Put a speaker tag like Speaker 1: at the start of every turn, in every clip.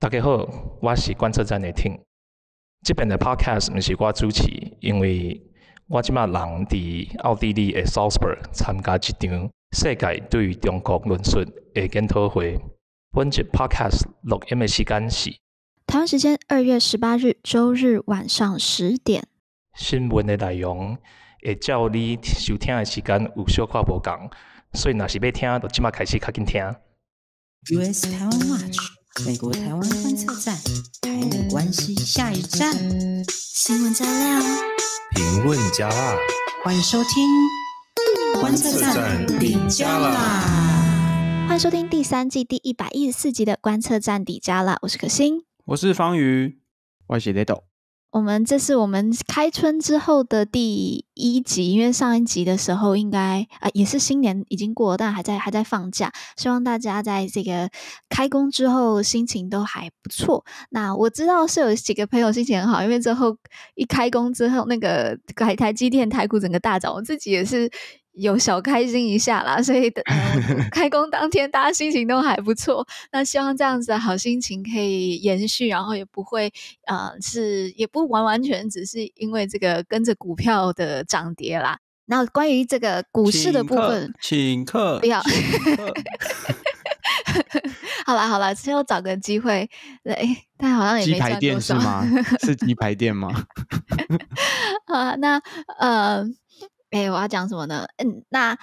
Speaker 1: 大家好，我是观测站的听。i n g 这边嘅 podcast 不是我主持，因为我即刻人喺奥地利嘅 Salzburg 参加一场世界对于中国论述的研讨会。本集 podcast 录音的时间是
Speaker 2: 台湾时间二月十八日周日晚上十点。
Speaker 1: 新闻的内容会照你收听的时间有小可播同，
Speaker 2: 所以嗱是要听就即刻开始，较紧听。US 台湾 watch。美国台湾观测站，台美关系下一站，新闻加料，
Speaker 1: 评论加辣，
Speaker 2: 欢迎收听观测站底加辣，欢迎收听第三季第一百一十四集的观测站底加辣，我是可心，
Speaker 3: 我是方宇，外写雷斗。
Speaker 2: 我们这是我们开春之后的第一集，因为上一集的时候应该啊也是新年已经过了，但还在还在放假。希望大家在这个开工之后心情都还不错。那我知道是有几个朋友心情很好，因为之后一开工之后，那个台台积电台股整个大涨，我自己也是。有小开心一下啦，所以 开工当天大家心情都还不错。那希望这样子的好心情可以延续，然后也不会呃，是也不完完全只是因为这个跟着股票的涨跌啦。那关于这个股市的部分，
Speaker 1: 请客不
Speaker 2: 要。好了好了，之后找个机会来，但好像也没赚多少，是
Speaker 3: 鸡排店吗？
Speaker 2: 啊，那呃。哎，我要讲什么呢？嗯，那。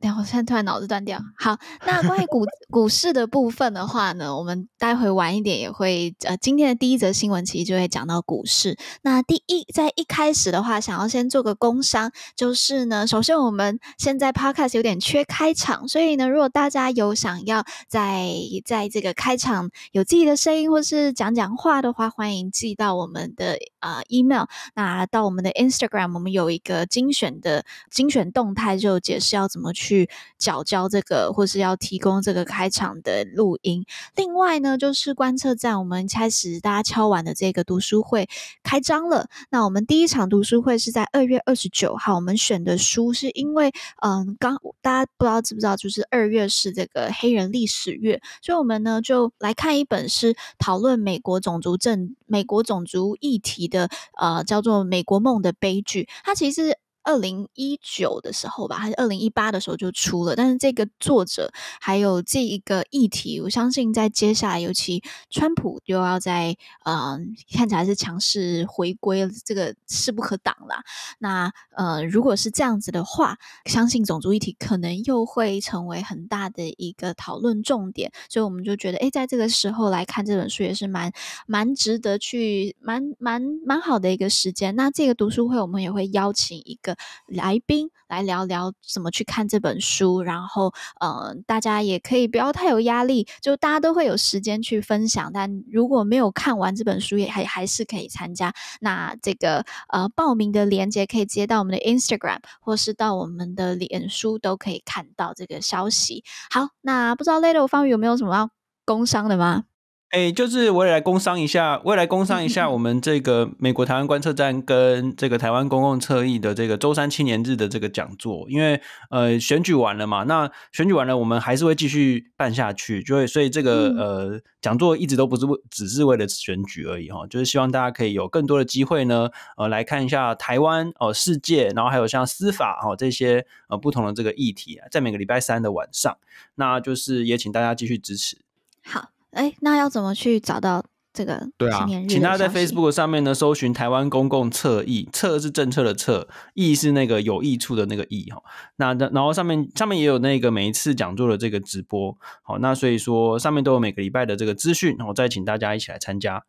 Speaker 2: 然后现在突然脑子断掉。好，那关于股股市的部分的话呢，我们待会晚一点也会呃，今天的第一则新闻其实就会讲到股市。那第一在一开始的话，想要先做个工商，就是呢，首先我们现在 podcast 有点缺开场，所以呢，如果大家有想要在在这个开场有自己的声音或是讲讲话的话，欢迎寄到我们的呃 email，那到我们的 Instagram，我们有一个精选的精选动态，就解释要怎么去。去缴交这个，或是要提供这个开场的录音。另外呢，就是观测站，我们开始大家敲完的这个读书会开张了。那我们第一场读书会是在二月二十九号，我们选的书是因为，嗯，刚大家不知道知不知道，就是二月是这个黑人历史月，所以我们呢就来看一本是讨论美国种族政、美国种族议题的，呃，叫做《美国梦的悲剧》，它其实。二零一九的时候吧，还是二零一八的时候就出了，但是这个作者还有这一个议题，我相信在接下来，尤其川普又要在呃看起来是强势回归，这个势不可挡啦。那呃如果是这样子的话，相信种族议题可能又会成为很大的一个讨论重点，所以我们就觉得，哎，在这个时候来看这本书也是蛮蛮值得去，蛮蛮蛮好的一个时间。那这个读书会我们也会邀请一个。来宾来聊聊怎么去看这本书，然后呃，大家也可以不要太有压力，就大家都会有时间去分享。但如果没有看完这本书，也还还是可以参加。那这个呃，报名的链接可以接到我们的 Instagram 或是到我们的脸书都可以看到这个消息。好，那不知道 l t l e 方宇有没有什么要工伤的吗？哎，
Speaker 1: 就是我也来工商一下，我也来工商一下，我们这个美国台湾观测站跟这个台湾公共测翼的这个周三青年日的这个讲座，因为呃选举完了嘛，那选举完了，我们还是会继续办下去，就会所以这个呃讲座一直都不是只是为了选举而已哈，就是希望大家可以有更多的机会呢，呃来看一下台湾哦世界，然后还有像司法哦这些呃不同的这个议题，啊，在每个礼拜三的晚上，那就是也请大家继续支持，
Speaker 2: 好。哎，那要怎么去找到这个纪念日？请大家在 Facebook
Speaker 1: 上面呢，搜寻“台湾公共策议”，策是政策的策，议是那个有益处的那个议哈。那然后上面上面也有那个每一次讲座的这个直播，好，那所以说上面都有每个礼拜的这个资讯，我再请大家一起来参加。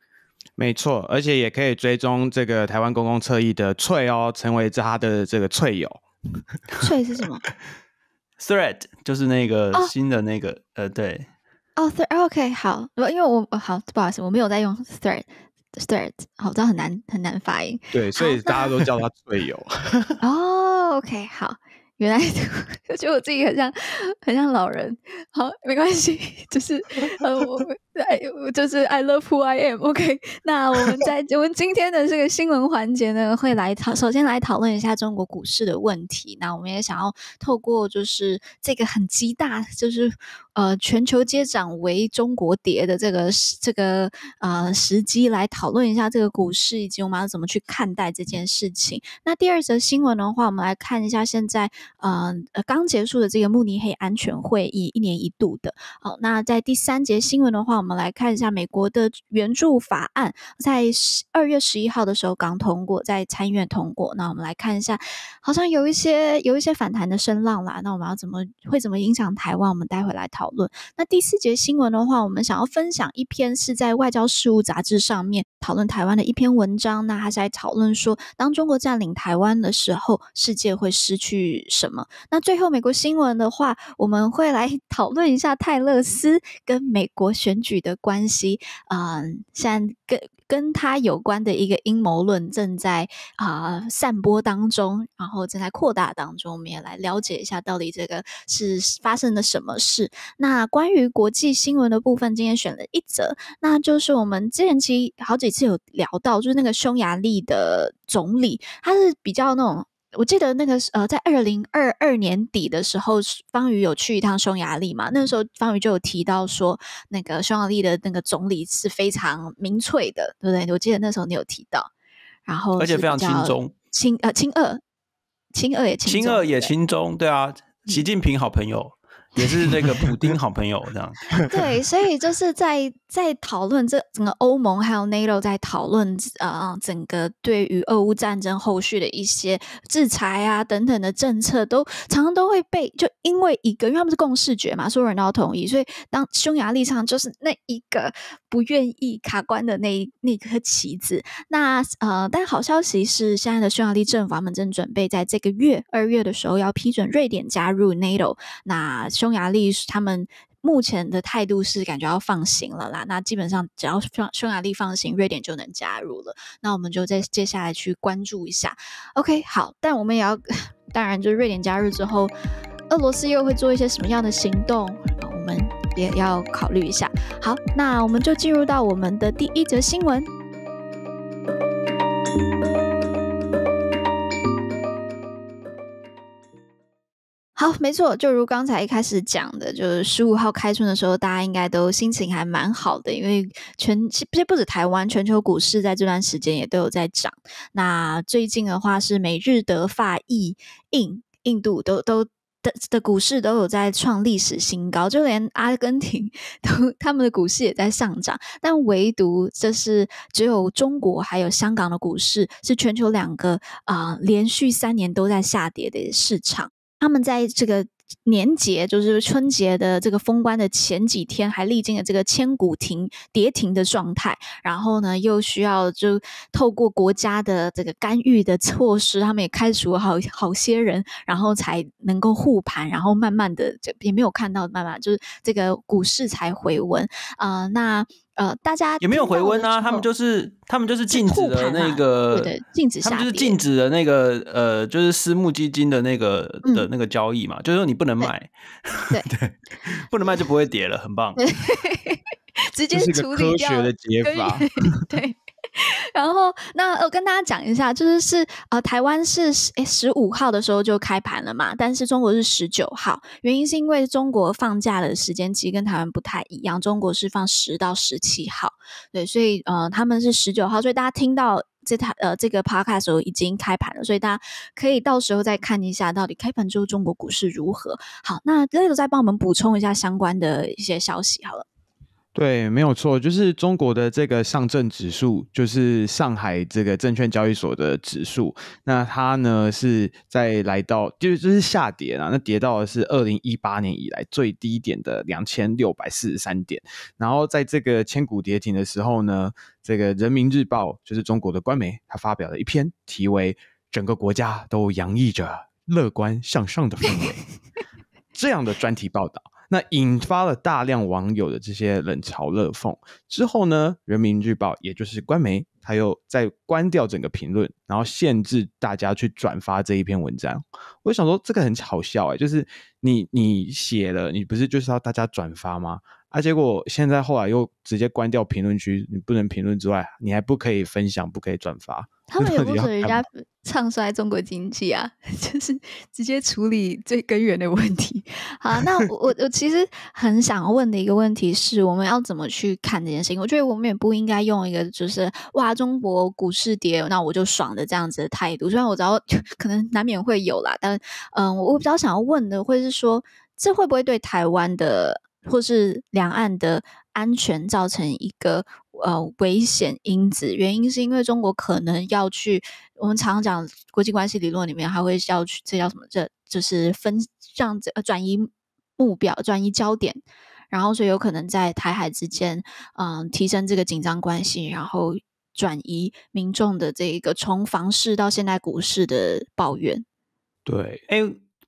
Speaker 1: 没错，而且也可以追踪这个台湾公共策议的
Speaker 3: 翠哦，成为他的这个翠友。
Speaker 2: 翠是什么？Thread
Speaker 1: 就是那个新的那个呃，对。
Speaker 2: 哦，thread OK 好，因为我好不好意思，我没有在用 thread thread，好，这很难很难发音。
Speaker 1: 对，所以大家都
Speaker 3: 叫他队友。
Speaker 2: 哦，OK 好。原来 就我自己很像很像老人，好，没关系，就是呃，我我就是 I love who I am。OK，那我们在我们今天的这个新闻环节呢，会来讨首先来讨论一下中国股市的问题。那我们也想要透过就是这个很极大，就是呃全球接涨为中国跌的这个这个呃时机来讨论一下这个股市，以及我们要怎么去看待这件事情。那第二则新闻的话，我们来看一下现在。呃，刚结束的这个慕尼黑安全会议，一年一度的。好，那在第三节新闻的话，我们来看一下美国的援助法案，在二月十一号的时候刚通过，在参议院通过。那我们来看一下，好像有一些有一些反弹的声浪啦。那我们要怎么会怎么影响台湾？我们待会来讨论。那第四节新闻的话，我们想要分享一篇是在外交事务杂志上面讨论台湾的一篇文章。那它是在讨论说，当中国占领台湾的时候，世界会失去。什么？那最后美国新闻的话，我们会来 讨论一下泰勒斯跟美国选举的关系。嗯，现在跟跟他有关的一个阴谋论正在啊散播当中，然后正在扩大当中。我们也来了解一下到底这个是发生了什么事。那关于国际新闻的部分，今天选了一则，那就是我们之前其实好几次有聊到，就是那个匈牙利的总理，他是比较那种。我记得那个呃，在二零二二年底的时候，方瑜有去一趟匈牙利嘛？那时候方瑜就有提到说，那个匈牙利的那个总理是非常民粹的，对不对？我记得那时候你有提到，然后而且非常亲中，亲呃亲二，亲二也亲，亲二
Speaker 1: 也亲中，对啊，习近平好朋友。也是这个布丁好朋友这样，对，
Speaker 2: 所以就是在在讨论这整个欧盟还有 NATO 在讨论呃整个对于俄乌战争后续的一些制裁啊等等的政策，都常常都会被就因为一个，因为他们是共视觉嘛，所有人都要同意，所以当匈牙利上就是那一个不愿意卡关的那那颗棋子，那呃，但好消息是，现在的匈牙利政府们正准备在这个月二月的时候要批准瑞典加入 NATO，那。匈牙利他们目前的态度是感觉要放行了啦，那基本上只要匈匈牙利放行，瑞典就能加入了。那我们就再接下来去关注一下。OK，好，但我们也要，当然就是瑞典加入之后，俄罗斯又会做一些什么样的行动，我们也要考虑一下。好，那我们就进入到我们的第一则新闻。好，没错，就如刚才一开始讲的，就是十五号开春的时候，大家应该都心情还蛮好的，因为全实不止台湾，全球股市在这段时间也都有在涨。那最近的话，是美日德法意印印度都都的的股市都有在创历史新高，就连阿根廷都他们的股市也在上涨。但唯独这是只有中国还有香港的股市是全球两个啊连续三年都在下跌的市场。他们在这个年节，就是春节的这个封关的前几天，还历经了这个千古停跌停的状态。然后呢，又需要就透过国家的这个干预的措施，他们也开除好好些人，然后才能够护盘，然后慢慢的就也没有看到，慢慢就是这个股市才回稳啊。那。呃，大家有
Speaker 1: 没有回温啊？他们就是他们就是禁止的那个禁止，他们就是禁止的那个呃，就是私募基金的那个的那个交易嘛，就是说你不能买，对，不能卖就不会跌了，很棒，
Speaker 2: 直接处理掉，对。然后，那我跟大家讲一下，就是是呃，台湾是十十五号的时候就开盘了嘛，但是中国是十九号，原因是因为中国放假的时间其实跟台湾不太一样，中国是放十到十七号，对，所以呃，他们是十九号，所以大家听到这台呃这个 podcast 时候已经开盘了，所以大家可以到时候再看一下到底开盘之后中国股市如何。好，那歌手再帮我们补充一下相关的一些消息，好了。
Speaker 3: 对，没有错，就是中国的这个上证指数，就是上海这个证券交易所的指数。那它呢是在来到，就是就是下跌了，那跌到的是二零一八年以来最低点的两千六百四十三点。然后在这个千股跌停的时候呢，这个人民日报就是中国的官媒，它发表了一篇题为“整个国家都洋溢着乐观向上的氛围”这样的专题报道。那引发了大量网友的这些冷嘲热讽之后呢？人民日报，也就是官媒，他又在关掉整个评论，然后限制大家去转发这一篇文章。我想说，这个很好笑哎，就是你你写了，你不是就是要大家转发吗？啊！结果现在后来又直接关掉评论区，你不能评论之外，你还不可以分享，不可以转发。他们也不准人家
Speaker 2: 唱衰中国经济啊，就是直接处理最根源的问题。好，那我我其实很想问的一个问题是我们要怎么去看这件事情？我觉得我们也不应该用一个就是哇，中国股市跌，那我就爽的这样子的态度。虽然我知道可能难免会有啦，但嗯，我我比较想要问的会是说，这会不会对台湾的？或是两岸的安全造成一个呃危险因子，原因是因为中国可能要去，我们常常讲国际关系理论里面，还会要去这叫什么？这就是分这呃转移目标、转移焦点，然后所以有可能在台海之间，嗯，提升这个紧张关系，然后转移民众的这个从房市到现在股市的抱怨。
Speaker 1: 对，哎。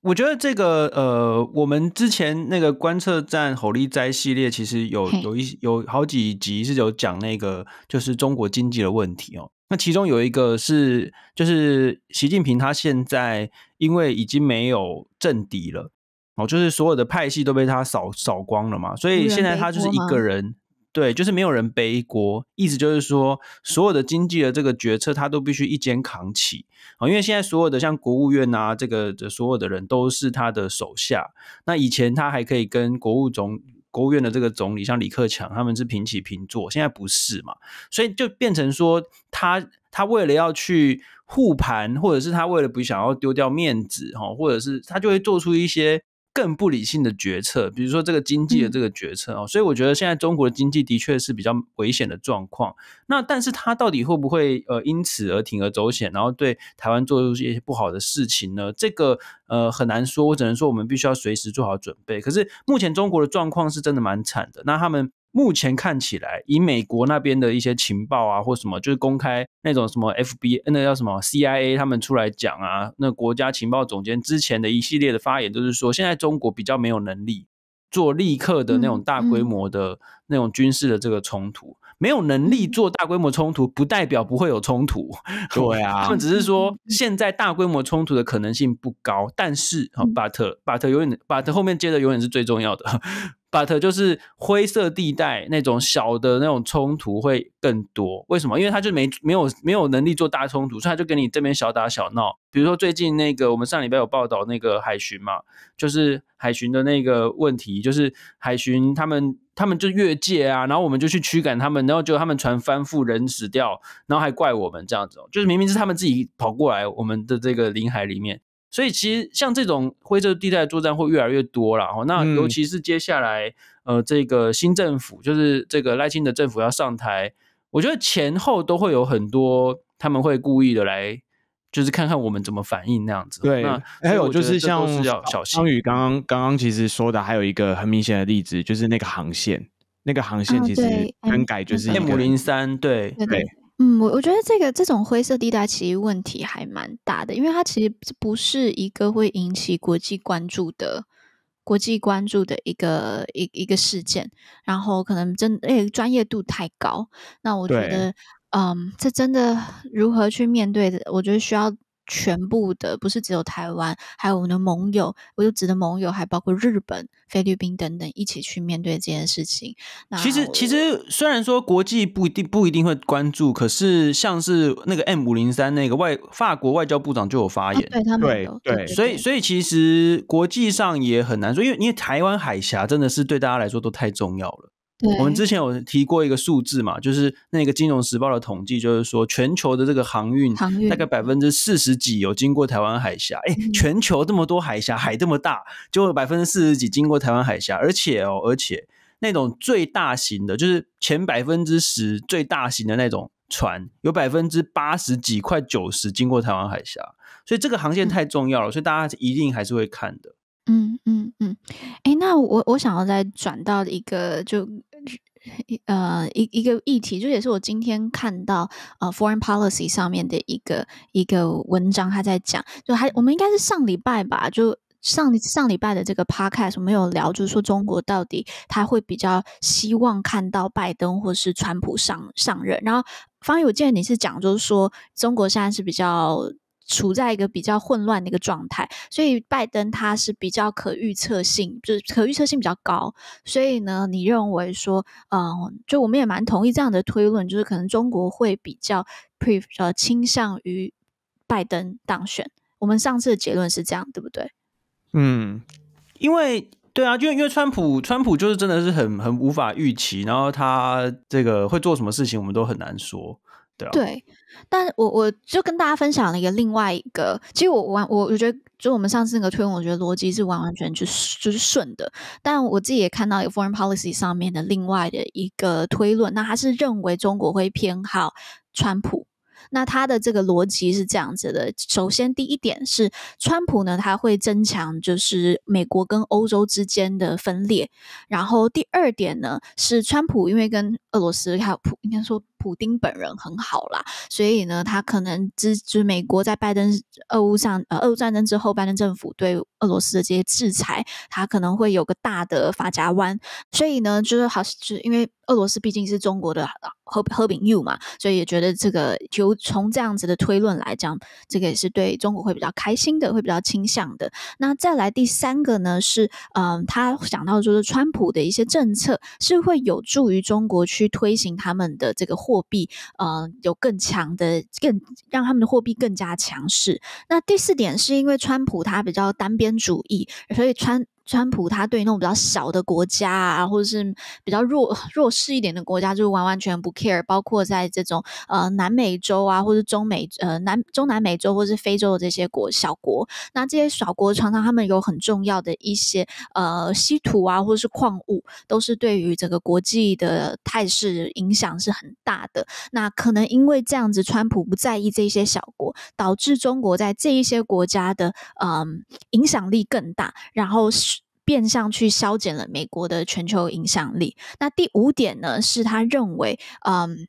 Speaker 1: 我觉得这个呃，我们之前那个观测站吼力斋系列，其实有有一有好几集是有讲那个就是中国经济的问题哦。那其中有一个是，就是习近平他现在因为已经没有政敌了哦，就是所有的派系都被他扫扫光了嘛，所以现在他就是一个人。对，就是没有人背锅，意思就是说，所有的经济的这个决策，他都必须一肩扛起啊。因为现在所有的像国务院啊，这个的所有的人都，是他的手下。那以前他还可以跟国务总、国务院的这个总理，像李克强，他们是平起平坐，现在不是嘛？所以就变成说，他他为了要去护盘，或者是他为了不想要丢掉面子，哈，或者是他就会做出一些。更不理性的决策，比如说这个经济的这个决策啊，所以我觉得现在中国的经济的确是比较危险的状况。那但是它到底会不会呃因此而铤而走险，然后对台湾做出一些不好的事情呢？这个呃很难说，我只能说我们必须要随时做好准备。可是目前中国的状况是真的蛮惨的，那他们。目前看起来，以美国那边的一些情报啊，或什么，就是公开那种什么 F B，那叫什么 C I A，他们出来讲啊，那国家情报总监之前的一系列的发言，就是说现在中国比较没有能力做立刻的那种大规模的那种军事的这个冲突，没有能力做大规模冲突，不代表不会有冲突。对啊，他们只是说现在大规模冲突的可能性不高，但是啊，巴特，巴特永远，巴特后面接的永远是最重要的。but 就是灰色地带那种小的那种冲突会更多，为什么？因为他就没没有没有能力做大冲突，所以他就跟你这边小打小闹。比如说最近那个我们上礼拜有报道那个海巡嘛，就是海巡的那个问题，就是海巡他们他们就越界啊，然后我们就去驱赶他们，然后就他们船翻覆人死掉，然后还怪我们这样子，就是明明是他们自己跑过来我们的这个领海里面。所以其实像这种灰色地带作战会越来越多了，哦，那尤其是接下来呃这个新政府就是这个赖清德政府要上台，我觉得前后都会有很多他们会故意的来，就是看看我们怎么反应那样子。对，那还有就是像
Speaker 3: 张宇刚刚刚刚其实说的，还有一个很明显的例子就是那个航线，那个航线其实更改就是一个
Speaker 1: 零三对对。
Speaker 2: 嗯，我我觉得这个这种灰色地带其实问题还蛮大的，因为它其实不是一个会引起国际关注的国际关注的一个一一个事件，然后可能真诶专业度太高，那我觉得嗯，这真的如何去面对？的？我觉得需要。全部的不是只有台湾，还有我们的盟友，我就指的盟友还包括日本、菲律宾等等，一起去面对这件事情。
Speaker 1: 那其实，其实虽然说国际不一定不一定会关注，可是像是那个 M 五零三那个外法国外交部长就有发言，对对，所以所以其实国际上也很难说，因为因为台湾海峡真的是对大家来说都太重要了。我们之前有提过一个数字嘛，就是那个金融时报的统计，就是说全球的这个航运，大概百分之四十几有经过台湾海峡。哎，全球这么多海峡，海这么大，就百分之四十几经过台湾海峡，而且哦，而且那种最大型的，就是前百分之十最大型的那种船，有百分之八十几、快九十经过台湾海峡。所以这个航线太重要了，所以大家一定还是会看的。嗯
Speaker 2: 嗯嗯，哎，那我我想要再转到一个就呃一一个议题，就也是我今天看到呃 Foreign Policy 上面的一个一个文章，他在讲，就还我们应该是上礼拜吧，就上上礼拜的这个 Podcast 我们有聊，就是说中国到底他会比较希望看到拜登或是川普上上任，然后方友建你是讲就是说中国现在是比较。处在一个比较混乱的一个状态，所以拜登他是比较可预测性，就是可预测性比较高。所以呢，你认为说，嗯，就我们也蛮同意这样的推论，就是可能中国会比较 pre 呃倾向于拜登当选。我们上次的结论是这样，对不对？
Speaker 1: 嗯，因为对啊，因为因为川普川普就是真的是很很无法预期，然后他这个会做什么事情，我们都很难说。对，
Speaker 2: 但我我就跟大家分享了一个另外一个，其实我完我我觉得，就我们上次那个推文，我觉得逻辑是完完全全就是顺的。但我自己也看到有 Foreign Policy 上面的另外的一个推论，那他是认为中国会偏好川普，那他的这个逻辑是这样子的：首先第一点是川普呢，他会增强就是美国跟欧洲之间的分裂；然后第二点呢是川普因为跟俄罗斯还有普应该说。普丁本人很好啦，所以呢，他可能支持美国在拜登俄乌上呃，俄乌战争之后，拜登政府对俄罗斯的这些制裁，他可能会有个大的发夹弯。所以呢，就是好，就因为俄罗斯毕竟是中国的和和平 U 嘛，所以也觉得这个就从这样子的推论来讲，这个也是对中国会比较开心的，会比较倾向的。那再来第三个呢，是嗯，他想到就是川普的一些政策是会有助于中国去推行他们的这个货。货币，嗯，有更强的，更让他们的货币更加强势。那第四点是因为川普他比较单边主义，所以川。川普他对于那种比较小的国家啊，或者是比较弱弱势一点的国家，就是完完全不 care。包括在这种呃南美洲啊，或者中美呃南中南美洲，或是非洲的这些国小国，那这些小国常常他们有很重要的一些呃稀土啊，或者是矿物，都是对于整个国际的态势影响是很大的。那可能因为这样子，川普不在意这些小国，导致中国在这一些国家的嗯影响力更大，然后。变相去削减了美国的全球影响力。那第五点呢？是他认为，嗯，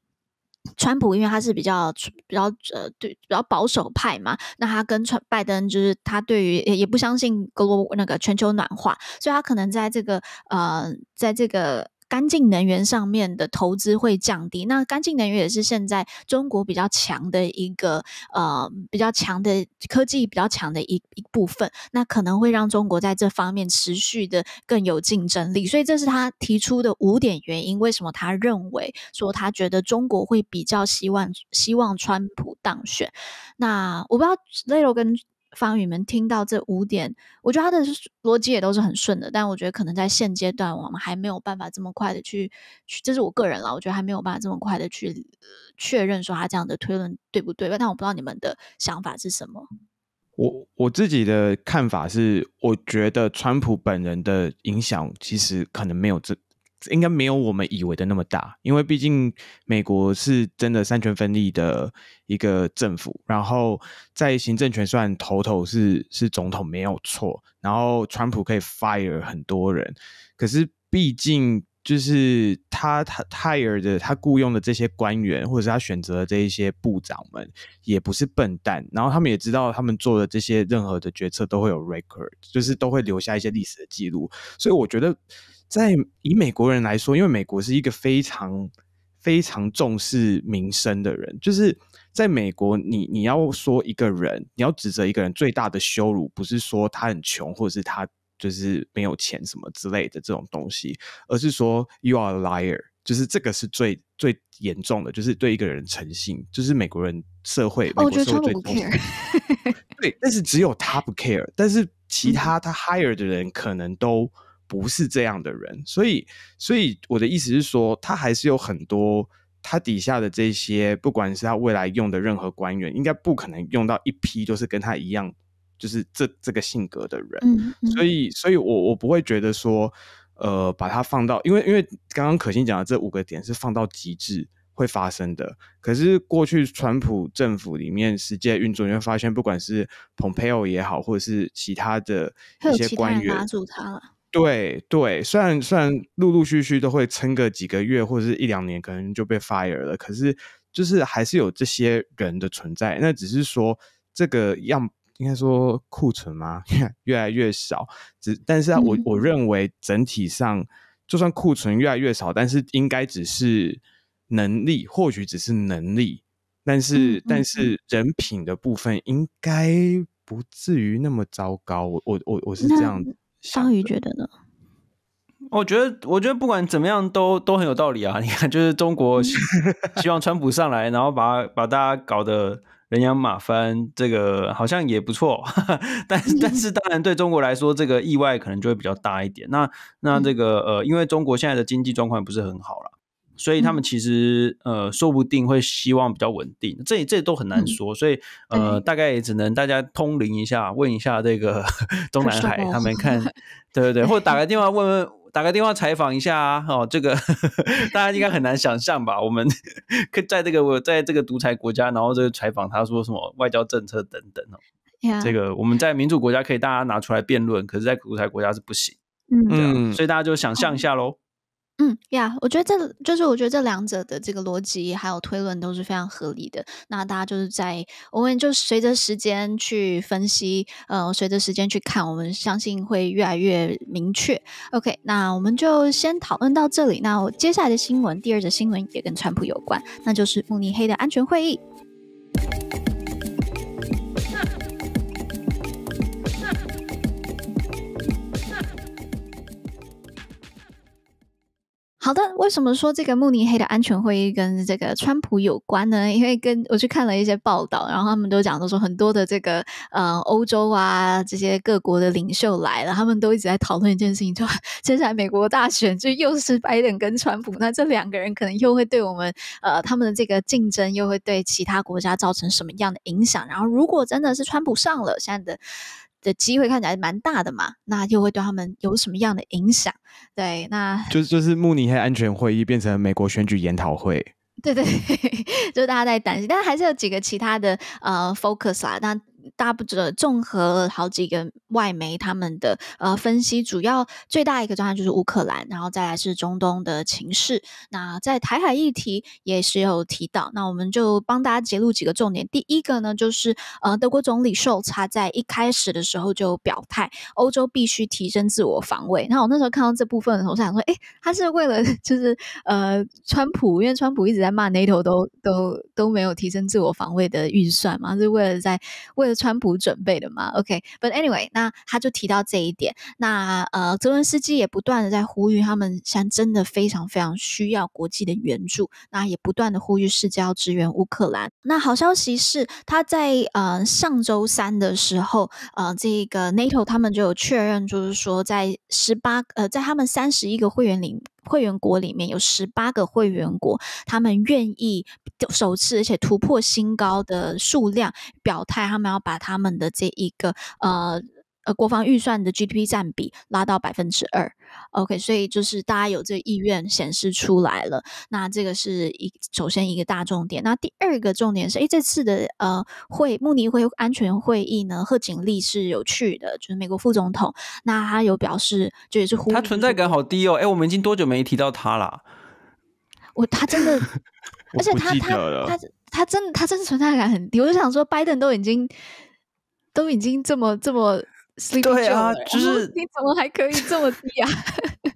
Speaker 2: 川普因为他是比较比较呃对比较保守派嘛，那他跟川拜登就是他对于也不相信格罗那个全球暖化，所以他可能在这个呃，在这个。干净能源上面的投资会降低。那干净能源也是现在中国比较强的一个呃比较强的科技比较强的一一部分。那可能会让中国在这方面持续的更有竞争力。所以这是他提出的五点原因。为什么他认为说他觉得中国会比较希望希望川普当选？那我不知道 Lelo 跟。方宇们听到这五点，我觉得他的逻辑也都是很顺的，但我觉得可能在现阶段，我们还没有办法这么快的去去，这是我个人了，我觉得还没有办法这么快的去确认说他这样的推论对不对。但我不知道你们的想法是什么。
Speaker 3: 我我自己的看法是，我觉得川普本人的影响其实可能没有这。应该没有我们以为的那么大，因为毕竟美国是真的三权分立的一个政府，然后在行政权算头头是是总统没有错，然后川普可以 fire 很多人，可是毕竟就是他他 hire 的他雇佣的这些官员，或者是他选择的这一些部长们也不是笨蛋，然后他们也知道他们做的这些任何的决策都会有 record，就是都会留下一些历史的记录，所以我觉得。在以美国人来说，因为美国是一个非常非常重视民生的人，就是在美国，你你要说一个人，你要指责一个人最大的羞辱，不是说他很穷或者是他就是没有钱什么之类的这种东西，而是说 you are a liar，就是这个是最最严重的，就是对一个人诚信，就是美国人社会，我觉得他最不 c 对，但是只有他不 care，但是其他他 hire 的人可能都。不是这样的人，所以，所以我的意思是说，他还是有很多他底下的这些，不管是他未来用的任何官员，应该不可能用到一批就是跟他一样，就是这这个性格的人。所以，所以我我不会觉得说，呃，把他放到，因为因为刚刚可心讲的这五个点是放到极致会发生的。可是过去川普政府里面实际运作，你会发现，不管是 Pompeo 也好，或者是其他的一些官员，抓住他了。对对，虽然虽然陆陆续续都会撑个几个月或者是一两年，可能就被 f i r e 了，可是就是还是有这些人的存在。那只是说这个样应该说库存吗？越来越少，只但是啊，我我认为整体上就算库存越来越少，但是应该只是能力，或许只是能力，但是但是人品的部分应该不至于那么糟糕。我我我我是这样。
Speaker 2: 张宇觉得呢？
Speaker 1: 我觉得，我觉得不管怎么样，都都很有道理啊！你看，就是中国希 望川普上来，然后把把大家搞得人仰马翻，这个好像也不错。但 但是，当然，对中国来说，这个意外可能就会比较大一点。那那这个呃，因为中国现在的经济状况不是很好了。所以他们其实呃，说不定会希望比较稳定，这这都很难说。所以呃，大概也只能大家通灵一下，问一下这个 中南海，他们看对对对，或者打个电话问问，打个电话采访一下啊。哦，这个 大家应该很难想象吧？我们可在这个我在这个独裁国家，然后这个采访他说什么外交政策等等哦。这个我们在民主国家可以大家拿出来辩论，可是在独裁国家是不行。嗯，所以大家就想象一下喽。
Speaker 2: 嗯呀，我觉得这就是我觉得这两者的这个逻辑还有推论都是非常合理的。那大家就是在我们就随着时间去分析，呃，随着时间去看，我们相信会越来越明确。OK，那我们就先讨论到这里。那接下来的新闻，第二则新闻也跟川普有关，那就是慕尼黑的安全会议。好的，为什么说这个慕尼黑的安全会议跟这个川普有关呢？因为跟我去看了一些报道，然后他们都讲都说很多的这个呃欧洲啊这些各国的领袖来了，他们都一直在讨论一件事情，就 接下来美国大选就又是拜登跟川普，那这两个人可能又会对我们呃他们的这个竞争，又会对其他国家造成什么样的影响？然后如果真的是川普上了，现在的。的机会看起来蛮大的嘛，那又会对他们有什么样的影响？对，那
Speaker 3: 就是就是慕尼黑安全会议变成美国选举研讨会，
Speaker 2: 对对，就大家在担心，但还是有几个其他的呃 focus 啦，那。大不者综合好几个外媒他们的呃分析，主要最大一个状态就是乌克兰，然后再来是中东的情势。那在台海议题也是有提到，那我们就帮大家揭露几个重点。第一个呢，就是呃德国总理受尔在一开始的时候就表态，欧洲必须提升自我防卫。那我那时候看到这部分的时候，想说，哎，他是为了就是呃川普，因为川普一直在骂，NATO 都都都没有提升自我防卫的预算嘛，是为了在为了。川普准备的嘛？OK，but anyway，那他就提到这一点。那呃，泽伦斯基也不断的在呼吁他们，现真的非常非常需要国际的援助。那也不断的呼吁世交支援乌克兰。那好消息是，他在呃上周三的时候，呃，这个 NATO 他们就有确认，就是说在十八呃，在他们三十一个会员里。会员国里面有十八个会员国，他们愿意首次而且突破新高的数量表态，他们要把他们的这一个呃。呃，国防预算的 GDP 占比拉到百分之二，OK，所以就是大家有这意愿显示出来了，那这个是一首先一个大重点。那第二个重点是，哎，这次的呃会慕尼会安全会议呢，贺锦丽是有去的，就是美国副总统，那他有表示，就也是呼他存
Speaker 1: 在感好低哦。哎，我们已经多久没提到他了？
Speaker 2: 我他真的，而且他他他他真他真的存在感很低。我就想说，拜登都已经都已经这么这么。对啊，就是 你怎么还可以这么低啊？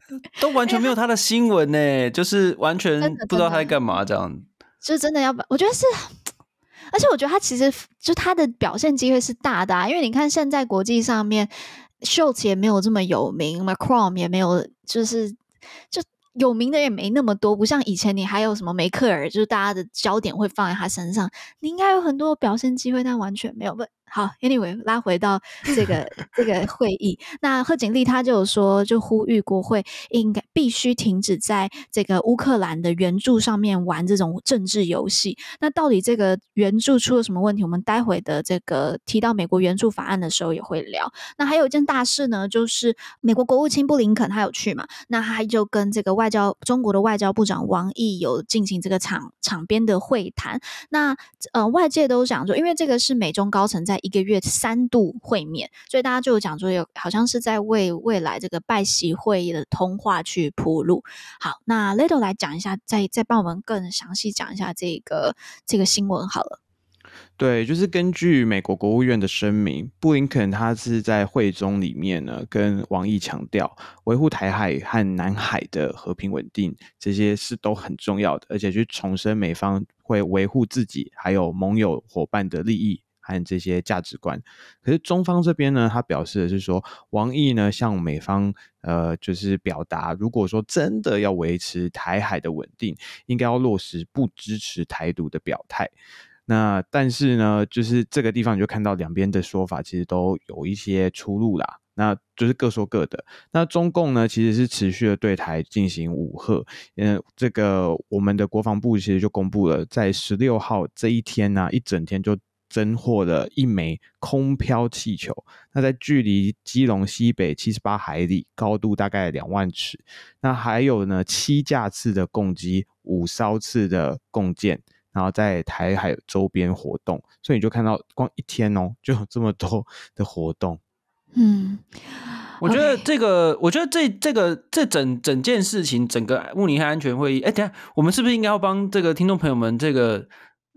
Speaker 1: 都完全没有他的新闻呢，就是完全不知道他在干嘛这样。
Speaker 2: 就真的要把，我觉得是，而且我觉得他其实就他的表现机会是大的，因为你看现在国际上面，秀也没有这么有名，Macrom 也没有，就是就有名的也没那么多，不像以前你还有什么梅克尔，就是大家的焦点会放在他身上，你应该有很多表现机会，但完全没有问。好，Anyway，拉回到这个这个会议，那贺锦丽她就有说，就呼吁国会应该必须停止在这个乌克兰的援助上面玩这种政治游戏。那到底这个援助出了什么问题？我们待会的这个提到美国援助法案的时候也会聊。那还有一件大事呢，就是美国国务卿布林肯他有去嘛？那他就跟这个外交中国的外交部长王毅有进行这个场场边的会谈。那呃，外界都讲说，因为这个是美中高层在。一个月三度会面，所以大家就有讲说，有好像是在为未来这个拜习会议的通话去铺路。好，那 l i t t l e 来讲一下，再再帮我们更详细讲一下这个这个新闻好了。
Speaker 3: 对，就是根据美国国务院的声明，布林肯他是在会中里面呢，跟王毅强调，维护台海和南海的和平稳定，这些是都很重要的，而且去重申美方会维护自己还有盟友伙伴的利益。和这些价值观，可是中方这边呢，他表示的是说，王毅呢向美方呃，就是表达，如果说真的要维持台海的稳定，应该要落实不支持台独的表态。那但是呢，就是这个地方你就看到两边的说法其实都有一些出入啦，那就是各说各的。那中共呢，其实是持续的对台进行武吓，嗯，这个我们的国防部其实就公布了，在十六号这一天呢，一整天就。侦获的一枚空飘气球，那在距离基隆西北七十八海里，高度大概两万尺。那还有呢，七架次的攻击，五艘次的共建，然后在台海周边活动。所以你就看到，光一天哦，就有这么多的活动。
Speaker 1: 嗯，我觉得这个，我觉得这这个这整整件事情，整个慕尼黑安全会议。哎，等下，我们是不是应该要帮这个听众朋友们这个？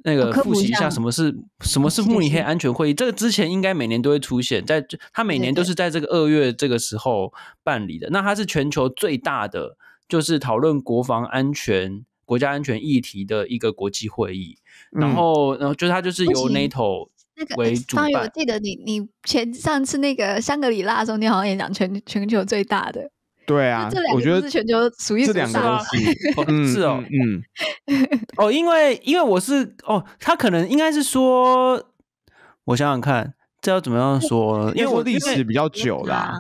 Speaker 1: 那个复习一下什么是什么是慕尼黑安全会议，这个之前应该每年都会出现在他每年都是在这个二月这个时候办理的。那它是全球最大的就是讨论国防安全国家安全议题的一个国际会议，然后然后就是它就是由 NATO 为主办。我记
Speaker 2: 得你你前上次那个香格里拉时候，你好像也讲全全球最大的。对啊，我觉得是全球属于是
Speaker 1: 大，是哦，嗯，哦，因为因为我是哦，他可能应该是说，我想想看，这要怎么样说？因为我历史比较久啦，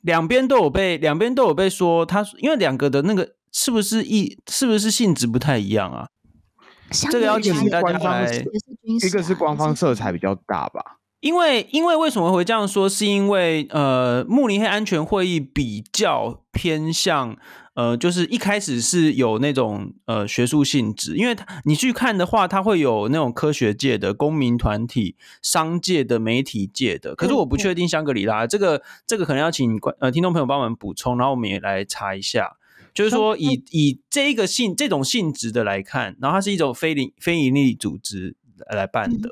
Speaker 1: 两边都有被，两边都有被说，他因为两个的那个是不是一是不是性质不太一样啊？这个要请大家来，一个是官方色彩比较大吧。因为，因为为什么会这样说？是因为，呃，慕尼黑安全会议比较偏向，呃，就是一开始是有那种呃学术性质，因为你去看的话，它会有那种科学界的、公民团体、商界的、媒体界的。可是我不确定香格里拉这个这个可能要请观呃听众朋友帮我们补充，然后我们也来查一下，就是说以以这个性这种性质的来看，然后它是一种非零非营利组织来办的。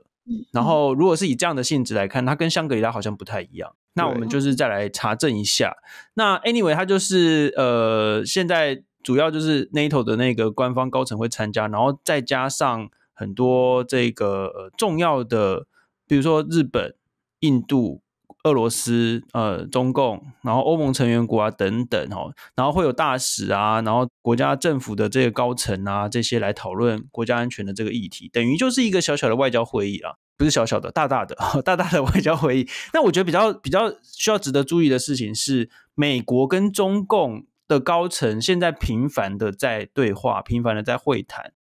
Speaker 1: 然后，如果是以这样的性质来看，它跟香格里拉好像不太一样。那我们就是再来查证一下。那 anyway，它就是呃，现在主要就是 NATO 的那个官方高层会参加，然后再加上很多这个重要的，比如说日本、印度。俄罗斯、呃，中共，然后欧盟成员国啊等等哦，然后会有大使啊，然后国家政府的这个高层啊这些来讨论国家安全的这个议题，等于就是一个小小的外交会议啊，不是小小的，大大的，大大的外交会议。那我觉得比较比较需要值得注意的事情是，美国跟中共的高层现在频繁的在对话，频繁的在会谈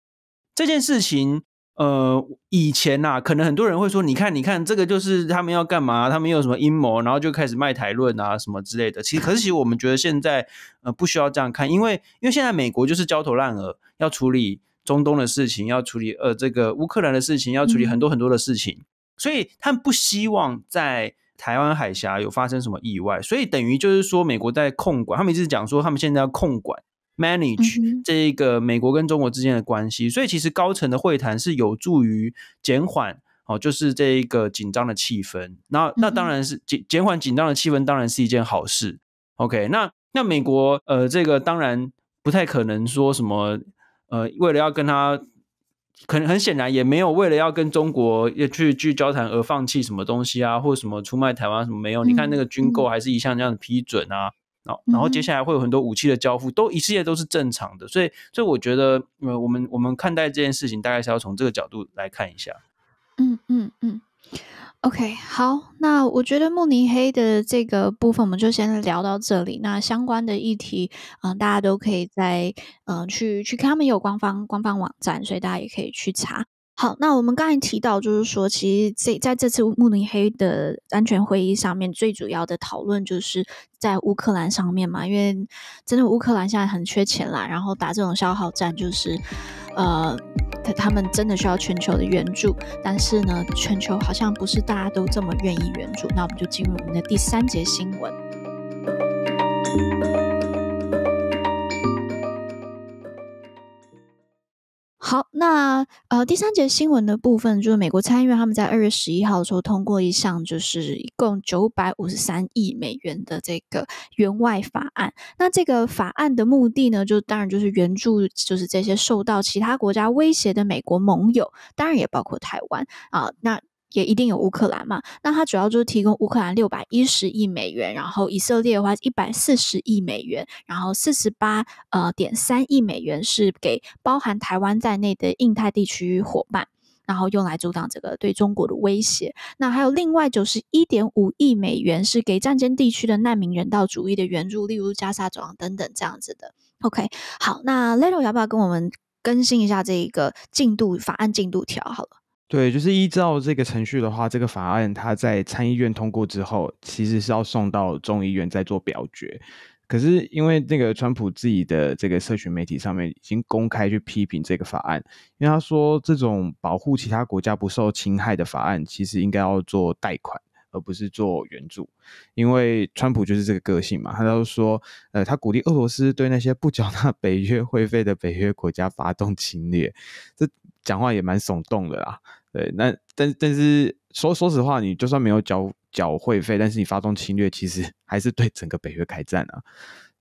Speaker 1: 这件事情。呃，以前呐，可能很多人会说，你看，你看，这个就是他们要干嘛，他们有什么阴谋，然后就开始卖台论啊，什么之类的。其实，可是，其实我们觉得现在呃，不需要这样看，因为，因为现在美国就是焦头烂额，要处理中东的事情，要处理呃这个乌克兰的事情，要处理很多很多的事情，所以他们不希望在台湾海峡有发生什么意外，所以等于就是说，美国在控管，他们一直讲说，他们现在要控管。manage 这一个美国跟中国之间的关系，所以其实高层的会谈是有助于减缓哦，就是这一个紧张的气氛。然那当然是减减缓紧张的气氛，当然是一件好事。OK，那那美国呃，这个当然不太可能说什么呃，为了要跟他，可能很显然也没有为了要跟中国要去去交谈而放弃什么东西啊，或者什么出卖台湾什么没有。你看那个军购还是一项这样的批准啊。然后接下来会有很多武器的交付，都一系列都是正常的，所以所以我觉得，呃，我们我们看待这件事情，大概是要从这个角度来看一下。
Speaker 2: 嗯嗯嗯，OK，好，那我觉得慕尼黑的这个部分，我们就先聊到这里。那相关的议题，嗯，大家都可以在嗯去去看他们有官方官方网站，所以大家也可以去查。好，那我们刚才提到，就是说，其实这在这次慕尼黑的安全会议上面，最主要的讨论就是在乌克兰上面嘛，因为真的乌克兰现在很缺钱啦，然后打这种消耗战，就是呃，他他们真的需要全球的援助，但是呢，全球好像不是大家都这么愿意援助。那我们就进入我们的第三节新闻。好，那呃，第三节新闻的部分就是美国参议院他们在二月十一号的时候通过一项就是一共九百五十三亿美元的这个援外法案。那这个法案的目的呢，就当然就是援助，就是这些受到其他国家威胁的美国盟友，当然也包括台湾啊。那也一定有乌克兰嘛？那它主要就是提供乌克兰六百一十亿美元，然后以色列的话一百四十亿美元，然后四十八呃点三亿美元是给包含台湾在内的印太地区伙伴，然后用来阻挡这个对中国的威胁。那还有另外九十一点五亿美元是给战间地区的难民人道主义的援助，例如加沙走廊等等这样子的。OK，好，那 Leo 要不要跟我们更新一下这一个进度法案进度条？好了。
Speaker 3: 对，就是依照这个程序的话，这个法案他在参议院通过之后，其实是要送到众议院再做表决。可是因为那个川普自己的这个社群媒体上面已经公开去批评这个法案，因为他说这种保护其他国家不受侵害的法案，其实应该要做贷款，而不是做援助。因为川普就是这个个性嘛，他都说，呃，他鼓励俄罗斯对那些不缴纳北约会费的北约国家发动侵略，这讲话也蛮耸动的啊。对，那但但是说说实话，你就算没有缴缴会费，但是你发动侵略，其实还是对整个北约开战啊。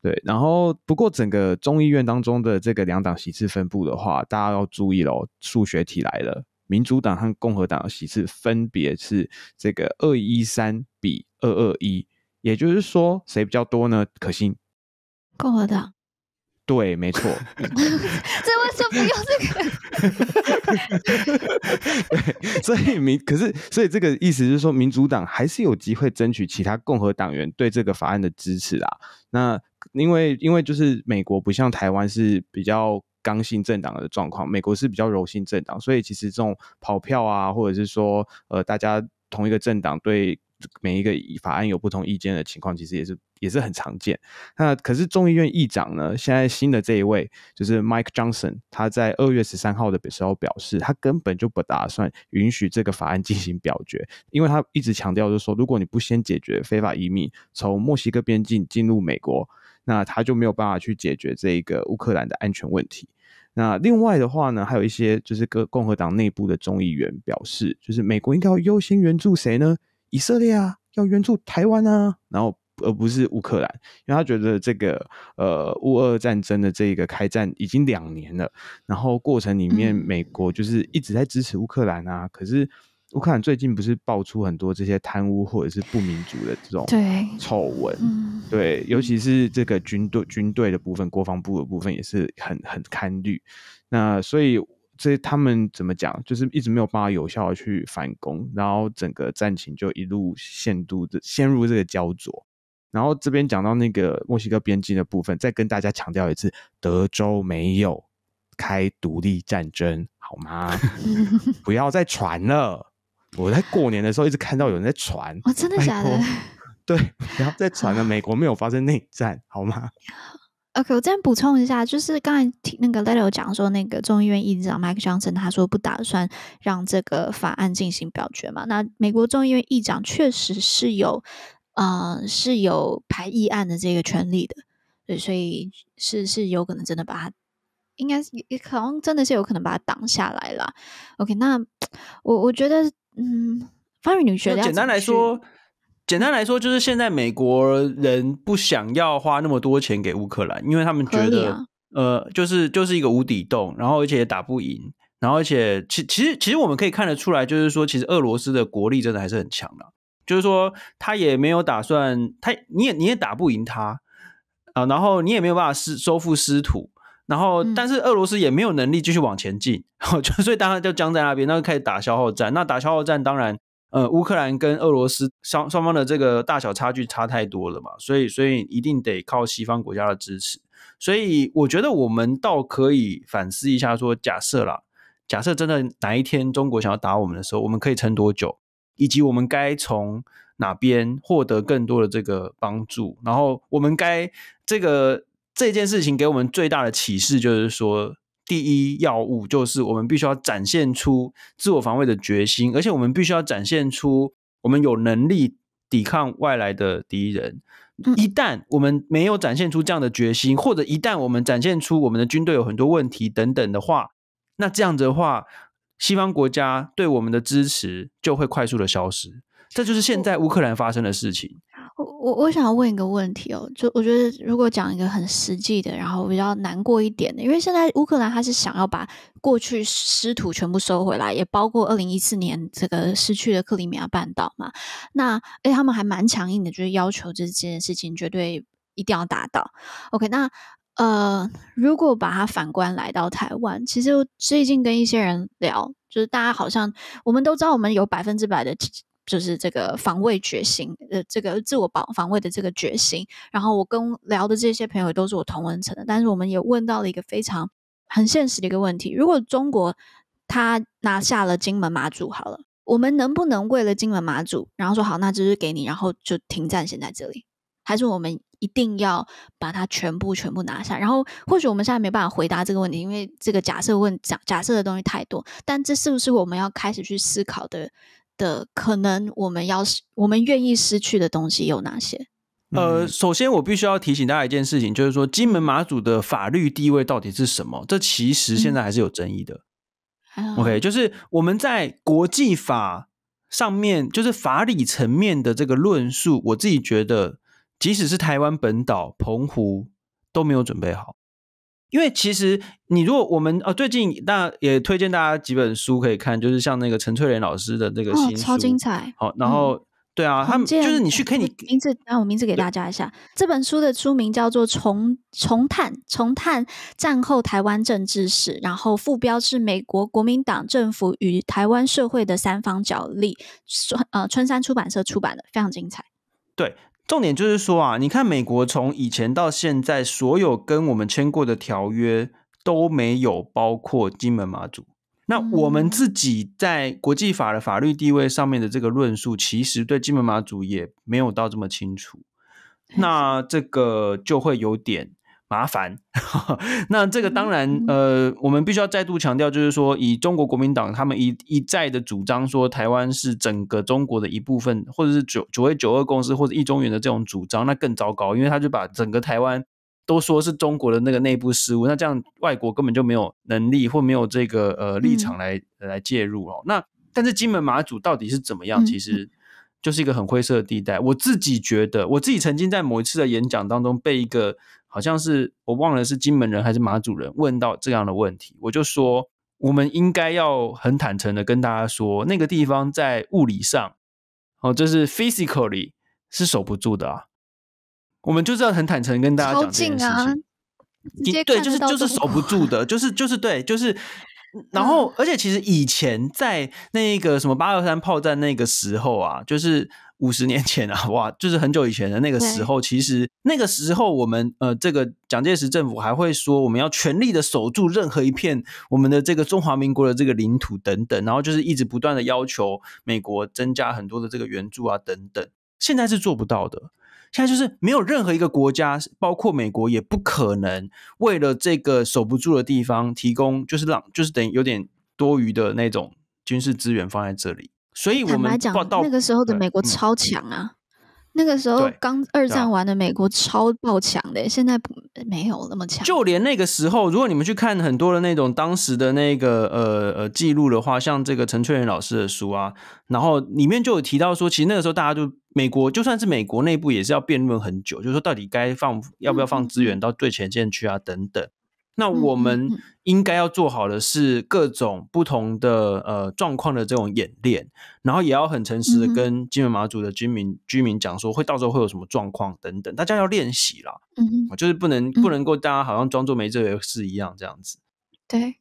Speaker 3: 对，然后不过整个众议院当中的这个两党席次分布的话，大家要注意喽，数学题来了，民主党和共和党的席次分别是这个二一三比二二一，也就是说谁比较多呢？可欣，共和党。对，没错。这
Speaker 2: 为什么不
Speaker 3: 用这个？对，所以民可是，所以这个意思就是说，民主党还是有机会争取其他共和党员对这个法案的支持啊。那因为因为就是美国不像台湾是比较刚性政党的状况，美国是比较柔性政党，所以其实这种跑票啊，或者是说呃，大家同一个政党对。每一个法案有不同意见的情况，其实也是也是很常见。那可是众议院议长呢？现在新的这一位就是 Mike Johnson，他在二月十三号的时候表示，他根本就不打算允许这个法案进行表决，因为他一直强调就是说，如果你不先解决非法移民从墨西哥边境进入美国，那他就没有办法去解决这个乌克兰的安全问题。那另外的话呢，还有一些就是各共和党内部的众议员表示，就是美国应该要优先援助谁呢？以色列啊，要援助台湾啊，然后而不是乌克兰，因为他觉得这个呃，乌俄战争的这个开战已经两年了，然后过程里面美国就是一直在支持乌克兰啊，可是乌克兰最近不是爆出很多这些贪污或者是不民主的这种对丑闻，对，尤其是这个军队军队的部分，国防部的部分也是很很堪虑，那所以。所以他们怎么讲，就是一直没有办法有效的去反攻，然后整个战情就一路陷入这陷入这个焦灼。然后这边讲到那个墨西哥边境的部分，再跟大家强调一次，德州没有开独立战争，好吗？不要再传了。我在过年的时候一直看到有人在传，
Speaker 2: 真的假的？
Speaker 3: 对，不要再传了。美国没有发生内战，好吗？
Speaker 2: OK，我再补充一下，就是刚才听那个 l a t l 讲说，那个众议院议长 Mike Johnson 他说不打算让这个法案进行表决嘛？那美国众议院议长确实是有，呃，是有排议案的这个权利的，对，所以是是有可能真的把它，应该是也可能真的是有可能把它挡下来了。OK，那 我我觉得，嗯，方宇女觉得，简单来说。
Speaker 1: 简单来说，就是现在美国人不想要花那么多钱给乌克兰，因为他们觉得，呃，就是就是一个无底洞，然后而且也打不赢，然后而且其其实其实我们可以看得出来，就是说，其实俄罗斯的国力真的还是很强的，就是说他也没有打算，他你也你也打不赢他啊，然后你也没有办法收收复失土，然后但是俄罗斯也没有能力继续往前进，就所以大家就僵在那边，那就开始打消耗战，那打消耗战当然。呃，乌克兰跟俄罗斯双双方的这个大小差距差太多了嘛，所以所以一定得靠西方国家的支持。所以我觉得我们倒可以反思一下，说假设啦，假设真的哪一天中国想要打我们的时候，我们可以撑多久，以及我们该从哪边获得更多的这个帮助，然后我们该这个这件事情给我们最大的启示就是说。第一要务就是我们必须要展现出自我防卫的决心，而且我们必须要展现出我们有能力抵抗外来的敌人。一旦我们没有展现出这样的决心，或者一旦我们展现出我们的军队有很多问题等等的话，那这样子的话，西方国家对我们的支持就会快速的消失。这就是现在乌克兰发生的事情。
Speaker 2: 我我想要问一个问题哦，就我觉得如果讲一个很实际的，然后比较难过一点的，因为现在乌克兰他是想要把过去失土全部收回来，也包括二零一四年这个失去了克里米亚半岛嘛。那诶他们还蛮强硬的，就是要求这件事情绝对一定要达到。OK，那呃，如果把它反观来到台湾，其实最近跟一些人聊，就是大家好像我们都知道，我们有百分之百的。就是这个防卫决心，呃，这个自我保防卫的这个决心。然后我跟聊的这些朋友都是我同文层的，但是我们也问到了一个非常很现实的一个问题：如果中国他拿下了金门马祖，好了，我们能不能为了金门马祖，然后说好，那只是给你，然后就停战，现在这里，还是我们一定要把它全部全部拿下？然后或许我们现在没办法回答这个问题，因为这个假设问假假设的东西太多。但这是不是我们要开始去思考的？的可能我们要失，我们愿意失去的东西有哪些？
Speaker 1: 呃，首先我必须要提醒大家一件事情，就是说金门马祖的法律地位到底是什么？这其实现在还是有争议的。OK，就是我们在国际法上面，就是法理层面的这个论述，我自己觉得，即使是台湾本岛、澎湖都没有准备好。因为其实你如果我们哦，最近那也推荐大家几本书可以看，就是像那个陈翠莲老师的这个新书，超精
Speaker 2: 彩。好，然后
Speaker 1: 对啊，他们就
Speaker 2: 是你去可以。名字，那我名字给大家一下。这本书的书名叫做《重重探重探战后台湾政治史》，然后副标是《美国国民党政府与台湾社会的三方角力》，说，呃春山出版社出版的，非常精彩。
Speaker 1: 对。重点就是说啊，你看美国从以前到现在，所有跟我们签过的条约都没有包括金门马祖。那我们自己在国际法的法律地位上面的这个论述，其实对金门马祖也没有到这么清楚。那这个就会有点。麻烦，那这个当然，呃，我们必须要再度强调，就是说，以中国国民党他们一一再的主张说，台湾是整个中国的一部分，或者是九九 A、九二公司或者易中元的这种主张，那更糟糕，因为他就把整个台湾都说是中国的那个内部事务，那这样外国根本就没有能力或没有这个呃立场来来介入哦。那但是金门马祖到底是怎么样，其实就是一个很灰色的地带。我自己觉得，我自己曾经在某一次的演讲当中被一个。好像是我忘了是金门人还是马主任问到这样的问题，我就说我们应该要很坦诚的跟大家说，那个地方在物理上哦，就是 physically 是守不住的啊。我们就是要很坦诚跟大家讲这件事情。
Speaker 2: 你对，就是就是守不
Speaker 1: 住的，就是就是对，就是。然后，而且其实以前在那个什么八二三炮战那个时候啊，就是。五十年前啊，哇，就是很久以前的那个时候，其实那个时候我们呃，这个蒋介石政府还会说我们要全力的守住任何一片我们的这个中华民国的这个领土等等，然后就是一直不断的要求美国增加很多的这个援助啊等等。现在是做不到的，现在就是没有任何一个国家，包括美国也不可能为了这个守不住的地方提供，就是让就是等于有点多余的那种军事资源放在这里。所以，我们来讲，那
Speaker 2: 个时候的美国超强啊，那个时候刚二战完的美国超爆强的。现在没有那么
Speaker 1: 强。就连那个时候，如果你们去看很多的那种当时的那个呃呃记录的话，像这个陈翠云老师的书啊，然后里面就有提到说，其实那个时候大家就美国，就算是美国内部也是要辩论很久，就是说到底该放要不要放资源到最前线去啊等等。那我们应该要做好的是各种不同的呃状况的这种演练，然后也要很诚实的跟金门马祖的居民居民讲说，会到时候会有什么状况等等，大家要练习啦。嗯，就是不能不能够大家好像装作没这回事一样这样子。
Speaker 2: 对，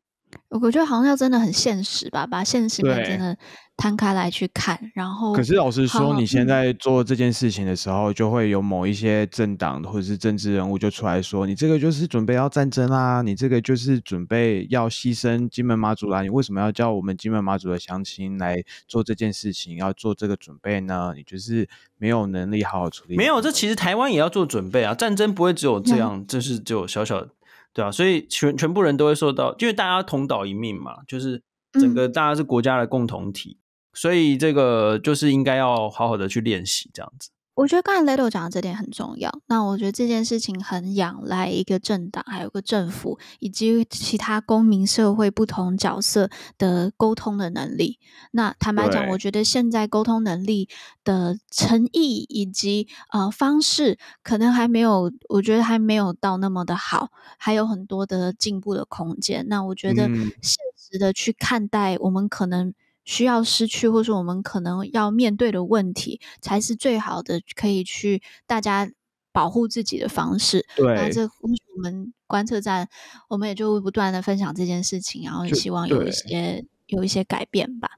Speaker 2: 我觉得好像要真的很现实吧，把现实面真的。摊开来去看，然后可是老实说，你现在
Speaker 1: 做这
Speaker 3: 件事情的时候，就会有某一些政党或者是政治人物就出来说：“你这个就是准备要战争啦，你这个就是准备要牺牲金门马祖啦，你为什么要叫我们金门马祖的乡亲来做这件事情，要做这个准备呢？你就是没有
Speaker 1: 能力好好处理。”没有，这其实台湾也要做准备啊！战争不会只有这样，就是只有小小，对啊，所以全全部人都会受到，因为大家同岛一命嘛，就是整个大家是国家的共同体。所以这个就是应该要好好的去练习，这样
Speaker 2: 子。我觉得刚才 l i d l e 讲的这点很重要。那我觉得这件事情很仰赖一个政党，还有个政府，以及其他公民社会不同角色的沟通的能力。那坦白讲，我觉得现在沟通能力的诚意以及呃方式，可能还没有，我觉得还没有到那么的好，还有很多的进步的空间。那我觉得现实的去看待我们可能。需要失去，或是我们可能要面对的问题，才是最好的可以去大家保护自己的方式。对，那这我们观测站，我们也就会不断的分享这件事情，然后希望有一些有一些改变吧。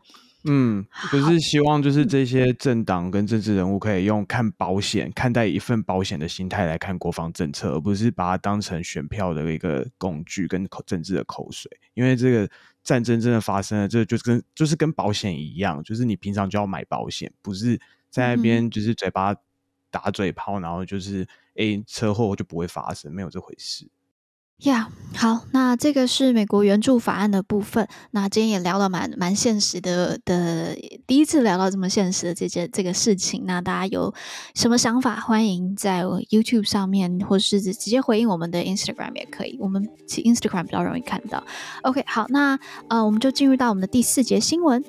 Speaker 3: 嗯，就是希望就是这些政党跟政治人物可以用看保险看待一份保险的心态来看国防政策，而不是把它当成选票的一个工具跟政治的口水，因为这个。战争真的发生了，这就跟就是跟保险一样，就是你平常就要买保险，不是在那边就是嘴巴打嘴炮，然后就是哎，车祸就不会发生，没有这回事。
Speaker 2: 呀，好，那这个是美国援助法案的部分。那今天也聊了蛮蛮现实的的，第一次聊到这么现实的这件这个事情。那大家有什么想法，欢迎在 YouTube 上面，或者是直接回应我们的 Instagram 也可以，我们其 Instagram 比较容易看到。OK，好，那呃，我们就进入到我们的第四节新闻。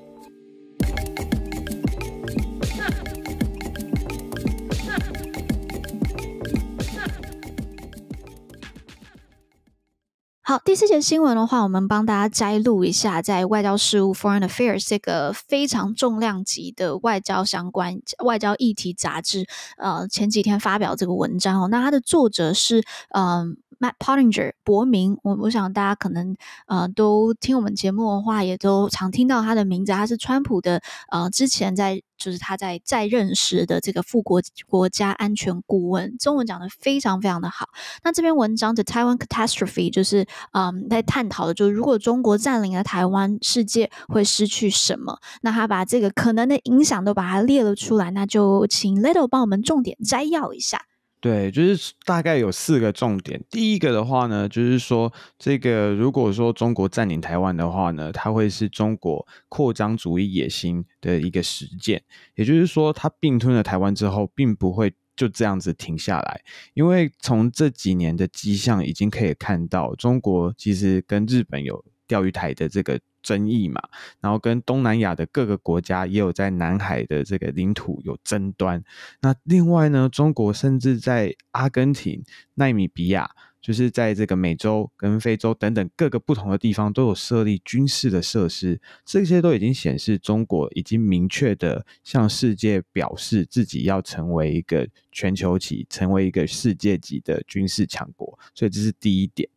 Speaker 2: 好，第四节新闻的话，我们帮大家摘录一下，在外交事务 （Foreign Affairs） 这个非常重量级的外交相关外交议题杂志，呃，前几天发表这个文章哦。那它的作者是，嗯。Matt Pottinger，伯明，我我想大家可能呃都听我们节目的话，也都常听到他的名字。他是川普的呃之前在就是他在在任时的这个副国国家安全顾问，中文讲的非常非常的好。那这篇文章《的 Taiwan Catastrophe》就是嗯在探讨的，就是如果中国占领了台湾，世界会失去什么？那他把这个可能的影响都把它列了出来。那就请 Little 帮我们重点摘要一下。
Speaker 3: 对，就是大概有四个重点。第一个的话呢，就是说，这个如果说中国占领台湾的话呢，它会是中国扩张主义野心的一个实践。也就是说，它并吞了台湾之后，并不会就这样子停下来，因为从这几年的迹象已经可以看到，中国其实跟日本有。钓鱼台的这个争议嘛，然后跟东南亚的各个国家也有在南海的这个领土有争端。那另外呢，中国甚至在阿根廷、纳米比亚，就是在这个美洲跟非洲等等各个不同的地方都有设立军事的设施。这些都已经显示，中国已经明确的向世界表示自己要成为一个。全球级成为一个世界级的军事强国，所以这是第一点。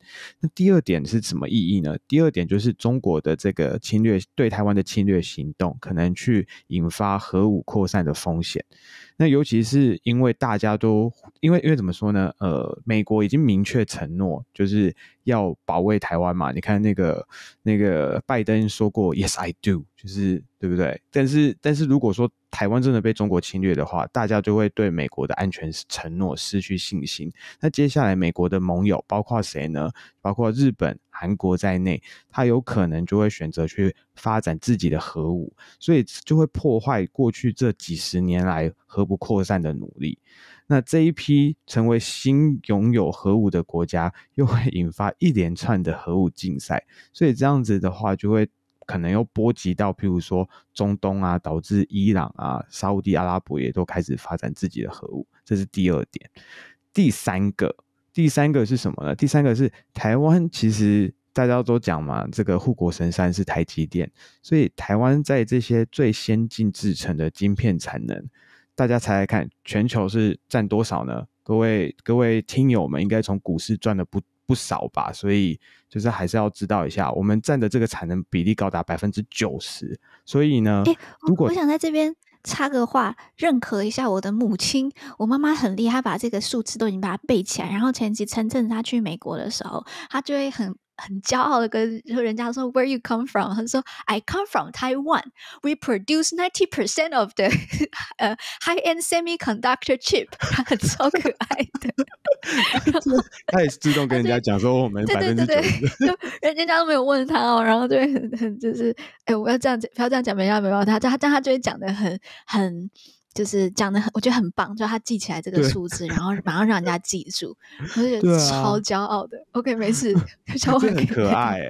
Speaker 3: 那第二点是什么意义呢？第二点就是中国的这个侵略对台湾的侵略行动，可能去引发核武扩散的风险。那尤其是因为大家都因为因为怎么说呢？呃，美国已经明确承诺，就是。要保卫台湾嘛？你看那个那个拜登说过，Yes I do，就是对不对？但是但是，如果说台湾真的被中国侵略的话，大家就会对美国的安全承诺失去信心。那接下来，美国的盟友包括谁呢？包括日本、韩国在内，他有可能就会选择去发展自己的核武，所以就会破坏过去这几十年来核不扩散的努力。那这一批成为新拥有核武的国家，又会引发一连串的核武竞赛，所以这样子的话，就会可能又波及到，譬如说中东啊，导致伊朗啊、沙地阿拉伯也都开始发展自己的核武，这是第二点。第三个，第三个是什么呢？第三个是台湾，其实大家都讲嘛，这个护国神山是台积电，所以台湾在这些最先进制成的晶片产能。大家猜猜看，全球是占多少呢？各位各位听友们，应该从股市赚的不不少吧？所以就是还是要知道一下，我们占的这个产能比例高达百分之九十。所以呢，如果我想
Speaker 2: 在这边插个话，认可一下我的母亲，我妈妈很厉害，把这个数字都已经把它背起来。然后前几，趁趁她去美国的时候，她就会很。很骄傲的跟人家说 Where you come from？他说 I come from Taiwan. We produce ninety percent of the 呃 high-end semiconductor chip。超可爱
Speaker 3: 的，他也自动跟人家讲说我们百分之九十。
Speaker 2: 人人家都没有问他哦，然后就会很很就是哎，我要这样讲，不要这样讲，没要没要他，但但他就会讲的很很。就是讲的很，我觉得很棒，就他记起来这个数字，然后马上让人家记住，觉得超骄傲的。OK，没事，超 可爱，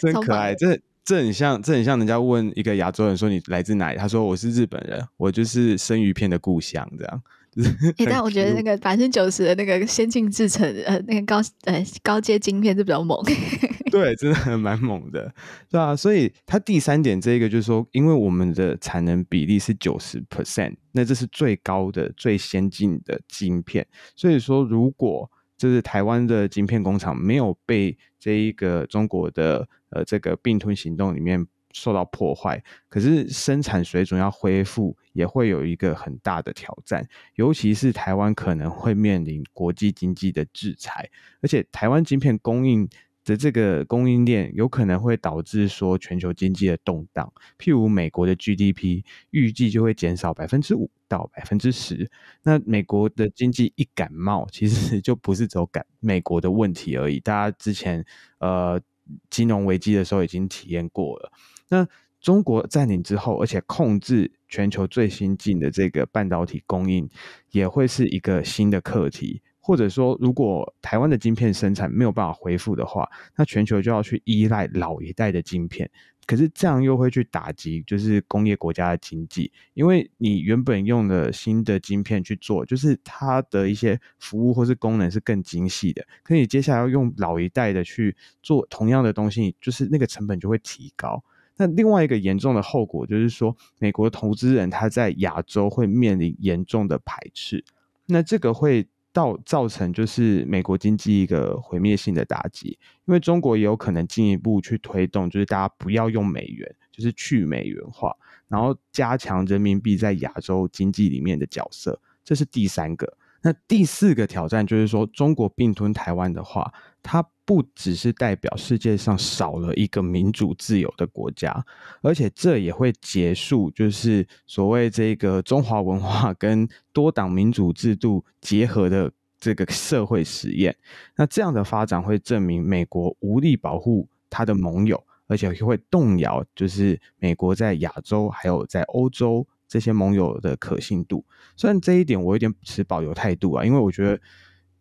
Speaker 3: 真可爱。这这很像，这很像人家问一个亚洲人说你来自哪里，他说我是日本人，我就是生鱼片的故乡这样。但我觉得那
Speaker 2: 个百分之九十的那个先进制程，呃，那个高呃高阶晶片是比较猛，
Speaker 3: 对，真的蛮猛的，对啊，所以它第三点这一个就是说，因为我们的产能比例是九十 percent，那这是最高的、最先进的晶片，所以说如果就是台湾的晶片工厂没有被这一个中国的呃这个并吞行动里面。受到破坏，可是生产水准要恢复也会有一个很大的挑战，尤其是台湾可能会面临国际经济的制裁，而且台湾晶片供应的这个供应链有可能会导致说全球经济的动荡。譬如美国的 GDP 预计就会减少百分之五到百分之十，那美国的经济一感冒，其实就不是走感美国的问题而已。大家之前呃金融危机的时候已经体验过了。那中国占领之后，而且控制全球最新进的这个半导体供应，也会是一个新的课题。或者说，如果台湾的晶片生产没有办法恢复的话，那全球就要去依赖老一代的晶片。可是这样又会去打击就是工业国家的经济，因为你原本用的新的晶片去做，就是它的一些服务或是功能是更精细的，可你接下来要用老一代的去做同样的东西，就是那个成本就会提高。那另外一个严重的后果就是说，美国投资人他在亚洲会面临严重的排斥，那这个会到造成就是美国经济一个毁灭性的打击，因为中国也有可能进一步去推动，就是大家不要用美元，就是去美元化，然后加强人民币在亚洲经济里面的角色，这是第三个。那第四个挑战就是说，中国并吞台湾的话，它不只是代表世界上少了一个民主自由的国家，而且这也会结束，就是所谓这个中华文化跟多党民主制度结合的这个社会实验。那这样的发展会证明美国无力保护它的盟友，而且会动摇，就是美国在亚洲还有在欧洲。这些盟友的可信度，虽然这一点我有点持保留态度啊，因为我觉得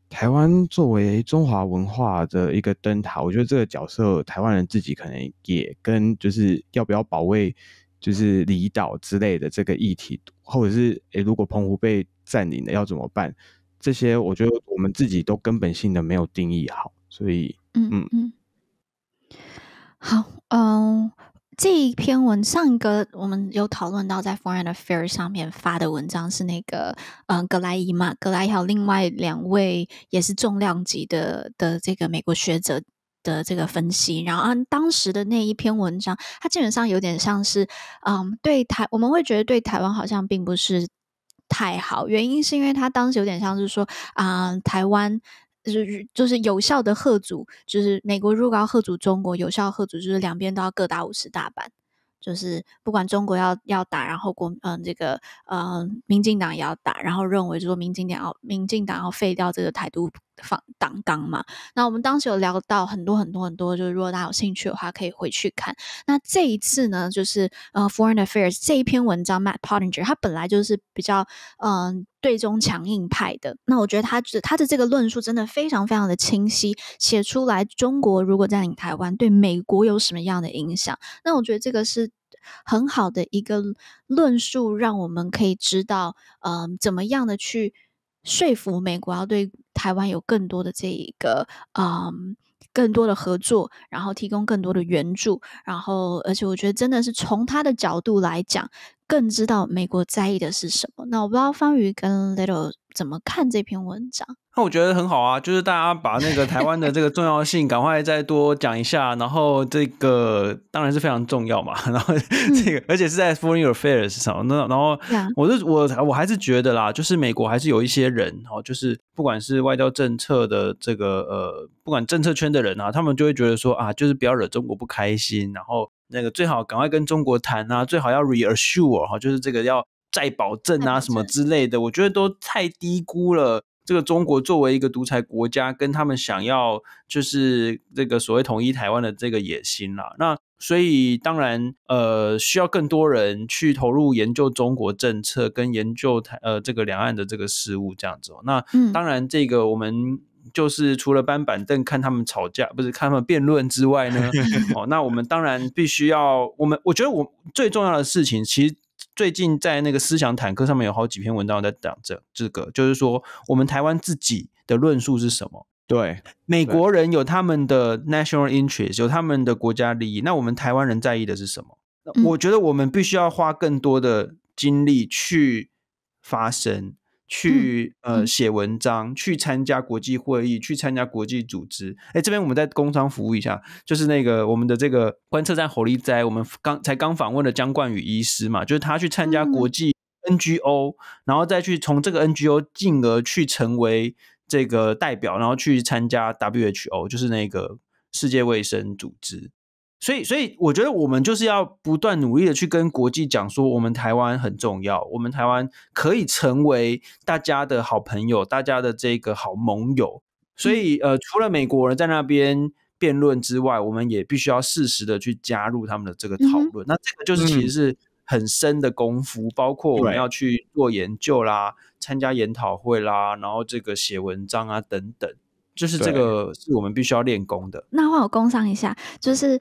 Speaker 3: 台湾作为中华文化的一个灯塔，我觉得这个角色台湾人自己可能也跟就是要不要保卫就是离岛之类的这个议题，或者是诶如果澎湖被占领了要怎么办，这些我觉得我们自己都根本性的没有定义好，所以
Speaker 2: 嗯嗯嗯，好嗯。这一篇文，上一个我们有讨论到，在 Foreign Affairs 上面发的文章是那个，嗯，格莱伊嘛，格莱伊有另外两位也是重量级的的这个美国学者的这个分析。然后按当时的那一篇文章，它基本上有点像是，嗯，对台我们会觉得对台湾好像并不是太好，原因是因为它当时有点像是说啊，台湾。就是就是有效的贺阻，就是美国如果要贺阻中国，有效贺阻就是两边都要各打五十大板，就是不管中国要要打，然后国嗯这个嗯民进党也要打，然后认为就说民进党要民进党要废掉这个台独。访党纲嘛，那我们当时有聊到很多很多很多，就是如果大家有兴趣的话，可以回去看。那这一次呢，就是呃，Foreign Affairs 这一篇文章，Matt Pottinger 他本来就是比较嗯对中强硬派的，那我觉得他他的这个论述真的非常非常的清晰，写出来中国如果占领台湾，对美国有什么样的影响？那我觉得这个是很好的一个论述，让我们可以知道，嗯，怎么样的去。说服美国要对台湾有更多的这一个，嗯，更多的合作，然后提供更多的援助，然后而且我觉得真的是从他的角度来讲，更知道美国在意的是什么。那我不知道方宇跟 Little 怎么看这篇文章。
Speaker 1: 那我觉得很好啊，就是大家把那个台湾的这个重要性赶快再多讲一下，然后这个当然是非常重要嘛，然后这个而且是在 foreign affairs 上，那然后我是我我还是觉得啦，就是美国还是有一些人哦，就是不管是外交政策的这个呃，不管政策圈的人啊，他们就会觉得说啊，就是不要惹中国不开心，然后那个最好赶快跟中国谈啊，最好要 reassure 哈，就是这个要再保证啊什么之类的，我觉得都太低估了。这个中国作为一个独裁国家，跟他们想要就是这个所谓统一台湾的这个野心啦，那所以当然呃需要更多人去投入研究中国政策跟研究台呃这个两岸的这个事务这样子。哦。那当然这个我们就是除了搬板凳看他们吵架，不是看他们辩论之外呢，哦那我们当然必须要我们我觉得我最重要的事情其实。最近在那个思想坦克上面有好几篇文章在讲这这个，就是说我们台湾自己的论述是什么？对，美国人有他们的 national interest，有他们的国家利益，那我们台湾人在意的是什么？我觉得我们必须要花更多的精力去发声。去呃写文章，去参加国际会议，去参加国际组织。哎，这边我们在工商服务一下，就是那个我们的这个观测站侯立斋，我们刚才刚访问了江冠宇医师嘛，就是他去参加国际 NGO，然后再去从这个 NGO 进而去成为这个代表，然后去参加 WHO，就是那个世界卫生组织。所以，所以我觉得我们就是要不断努力的去跟国际讲说，我们台湾很重要，我们台湾可以成为大家的好朋友，大家的这个好盟友。所以，呃，除了美国人在那边辩论之外，我们也必须要适时的去加入他们的这个讨论。那这个就是其实是很深的功夫，包括我们要去做研究啦，参加研讨会啦，然后这个写文章啊等等。就是这个是我们必须要练功的。
Speaker 2: 那换我工商一下，就是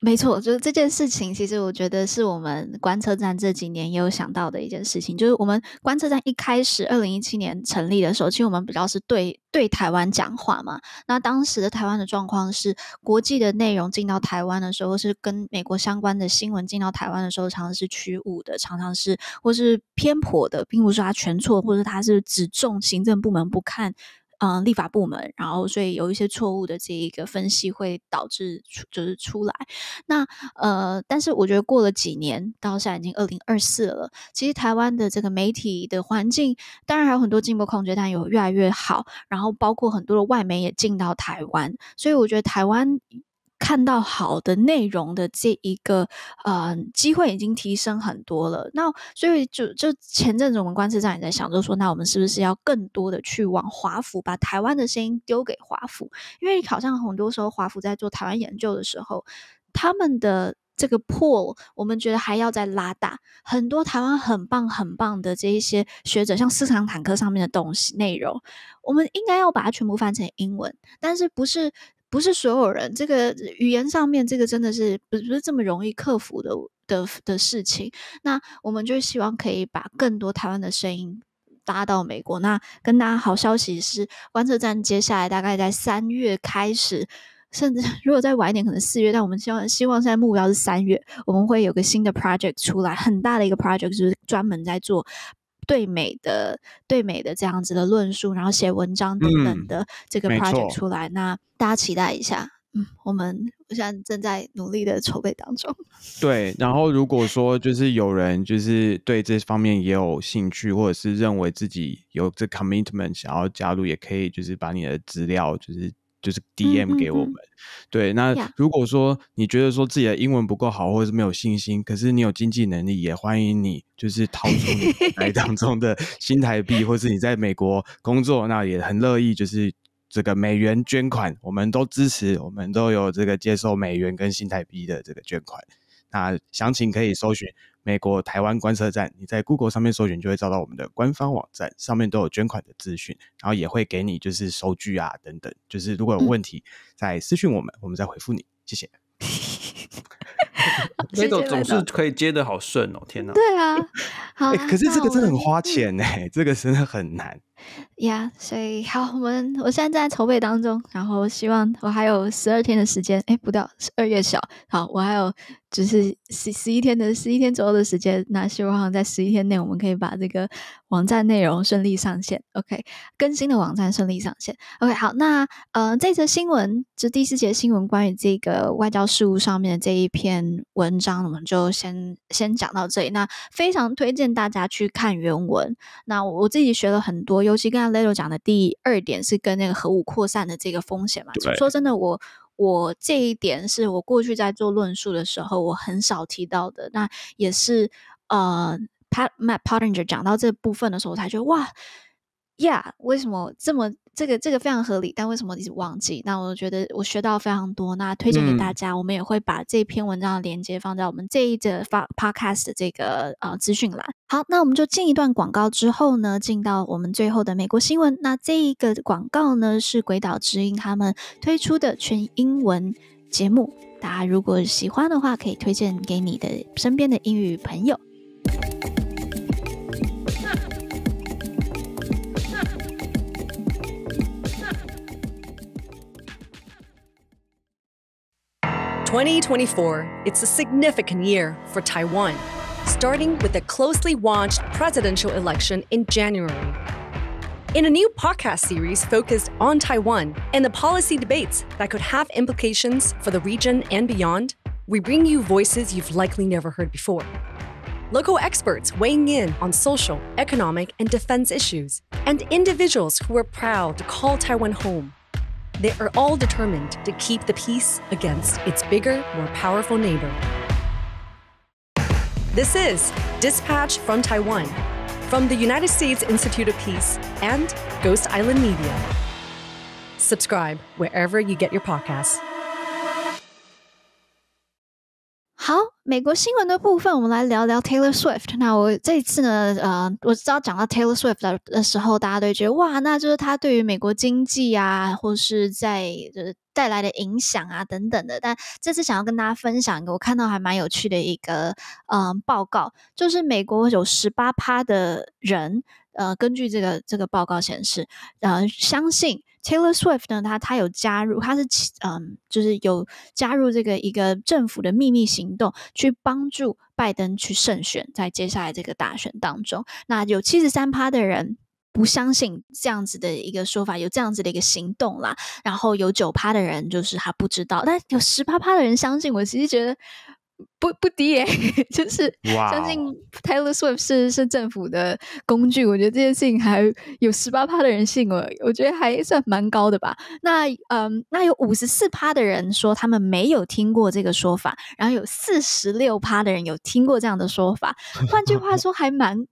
Speaker 2: 没错，就是这件事情，其实我觉得是我们观测站这几年也有想到的一件事情。就是我们观测站一开始二零一七年成立的时候，其实我们比较是对对台湾讲话嘛。那当时的台湾的状况是，国际的内容进到台湾的时候，是跟美国相关的新闻进到台湾的时候，常常是曲误的，常常是或是偏颇的，并不是它全错，或者它是只重行政部门不看。嗯，立法部门，然后所以有一些错误的这一个分析会导致出就是出来。那呃，但是我觉得过了几年到现在已经二零二四了，其实台湾的这个媒体的环境，当然还有很多进步空间，但有越来越好。然后包括很多的外媒也进到台湾，所以我觉得台湾。看到好的内容的这一个呃机会已经提升很多了，那所以就就前阵子我们观测站也在想，就说那我们是不是要更多的去往华府，把台湾的声音丢给华府？因为你好像很多时候华府在做台湾研究的时候，他们的这个破我们觉得还要再拉大很多。台湾很棒很棒的这一些学者，像市场坦克上面的东西内容，我们应该要把它全部翻成英文，但是不是？不是所有人，这个语言上面，这个真的是不是这么容易克服的的的事情。那我们就希望可以把更多台湾的声音搭到美国。那跟大家好消息是，观测站接下来大概在三月开始，甚至如果再晚一点，可能四月。但我们希望，希望现在目标是三月，我们会有个新的 project 出来，很大的一个 project，就是专门在做。对美的、对美的这样子的论述，然后写文章等等的这个 project 出来，那大家期待一下。嗯，我们现在正在努力的筹备当中。
Speaker 3: 对，然后如果说就是有人就是对这方面也有兴趣，或者是认为自己有这 commitment 想要加入，也可以就是把你的资料就是。就是 DM 给我们，对。那如果说你觉得说自己的英文不够好，或者是没有信心，可是你有经济能力，也欢迎你就是 掏出台当中的新台币，或是你在美国工作，那也很乐意就是这个美元捐款，我们都支持，我们都有这个接受美元跟新台币的这个捐款。那详情可以搜寻。美国台湾观测站，你在 Google 上面搜寻，就会找到我们的官方网站，上面都有捐款的资讯，然后也会给你就是收据啊等等。就是如果有问题，再私讯我们，我们再回复你。谢谢。
Speaker 2: 那 种总是
Speaker 3: 可以接的好顺哦，天哪！对啊，
Speaker 2: 哎，可是这个真的
Speaker 3: 很花钱哎，这个真的很难。
Speaker 2: 呀，所以好，我们我现在正在筹备当中，然后希望我还有十二天的时间，哎，不到二月小，好，我还有就是十十一天的十一天左右的时间，那希望在十一天内我们可以把这个网站内容顺利上线，OK，更新的网站顺利上线，OK，好，那呃，这则新闻就第四节新闻关于这个外交事务上面的这一篇文章，我们就先先讲到这里，那非常推荐大家去看原文，那我自己学了很多。尤其刚才 Leo 讲的第二点是跟那个核武扩散的这个风险嘛，说真的，我我这一点是我过去在做论述的时候我很少提到的，那也是呃，Pat Matt Potinger 讲到这部分的时候，我才觉得哇。呀，为什么这么这个这个非常合理？但为什么一直忘记？那我觉得我学到非常多。那推荐给大家，我们也会把这篇文章的链接放在我们这一则发 podcast 的这个呃资讯栏。好，那我们就进一段广告之后呢，进到我们最后的美国新闻。那这一个广告呢是鬼岛之音他们推出的全英文节目，大家如果喜欢的话，可以推荐给你的身边的英语朋友。
Speaker 3: 2024, it's a significant year for Taiwan, starting with a closely watched presidential election in January.
Speaker 2: In a new podcast series focused on Taiwan and the policy debates that could have implications for the region and beyond, we bring you voices you've likely never heard before. Local experts weighing in on social, economic, and defense issues, and
Speaker 3: individuals who are proud to call Taiwan home they are all determined to keep the peace against its bigger, more powerful neighbor. This is Dispatch from Taiwan, from the United States Institute of Peace and
Speaker 2: Ghost Island Media. Subscribe wherever you get your podcasts. 好，美国新闻的部分，我们来聊聊 Taylor Swift。那我这一次呢，呃，我知道讲到 Taylor Swift 的的时候，大家都觉得哇，那就是他对于美国经济啊，或是在带来的影响啊等等的。但这次想要跟大家分享一个我看到还蛮有趣的一个呃报告，就是美国有十八趴的人，呃，根据这个这个报告显示，呃，相信。Taylor Swift 呢？他他有加入，他是嗯，就是有加入这个一个政府的秘密行动，去帮助拜登去胜选，在接下来这个大选当中。那有七十三趴的人不相信这样子的一个说法，有这样子的一个行动啦。然后有九趴的人就是他不知道，但有十八趴的人相信。我其实觉得。不不低耶，就是相信 Taylor Swift 是是政府的工具，我觉得这件事情还有十八趴的人信了，我觉得还算蛮高的吧。那嗯，那有五十四趴的人说他们没有听过这个说法，然后有四十六趴的人有听过这样的说法。换句话说，还蛮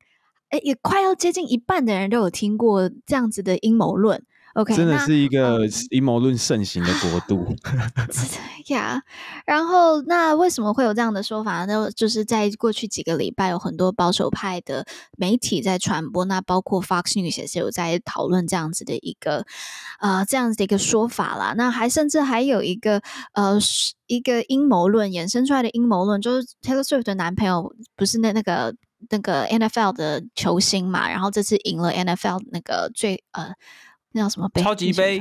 Speaker 2: 哎，也快要接近一半的人都有听过这样子的阴谋论。真的是
Speaker 3: 一个阴谋论盛行的国度。对
Speaker 2: 呀，然后那为什么会有这样的说法呢？就是在过去几个礼拜，有很多保守派的媒体在传播，那包括 Fox News 也是有在讨论这样子的一个呃这样子的一个说法啦。那还甚至还有一个呃一个阴谋论衍生出来的阴谋论，就是 Taylor Swift 的男朋友不是那那个那个 NFL 的球星嘛？然后这次赢了 NFL 那个最呃。那叫什么杯？超级杯，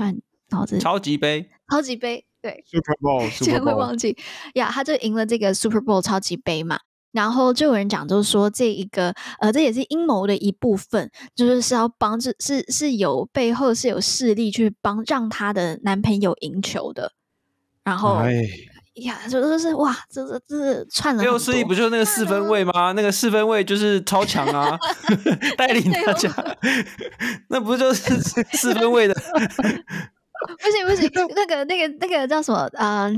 Speaker 2: 超级杯，超级杯，对，Super Bowl，怎么会忘记呀？他就赢了这个 Super Bowl 超级杯嘛。然后就有人讲，就是说这一个，呃，这也是阴谋的一部分，就是是要帮助。是是有背后是有势力去帮让她的男朋友赢球的。然后。呀，这都是哇，这这这串了。没有失忆，不
Speaker 1: 就是那个四分位吗？那个四分位就是超强啊，带领大家。那不就是 四分位的？不
Speaker 2: 行不行，那个那个那个叫什么？呃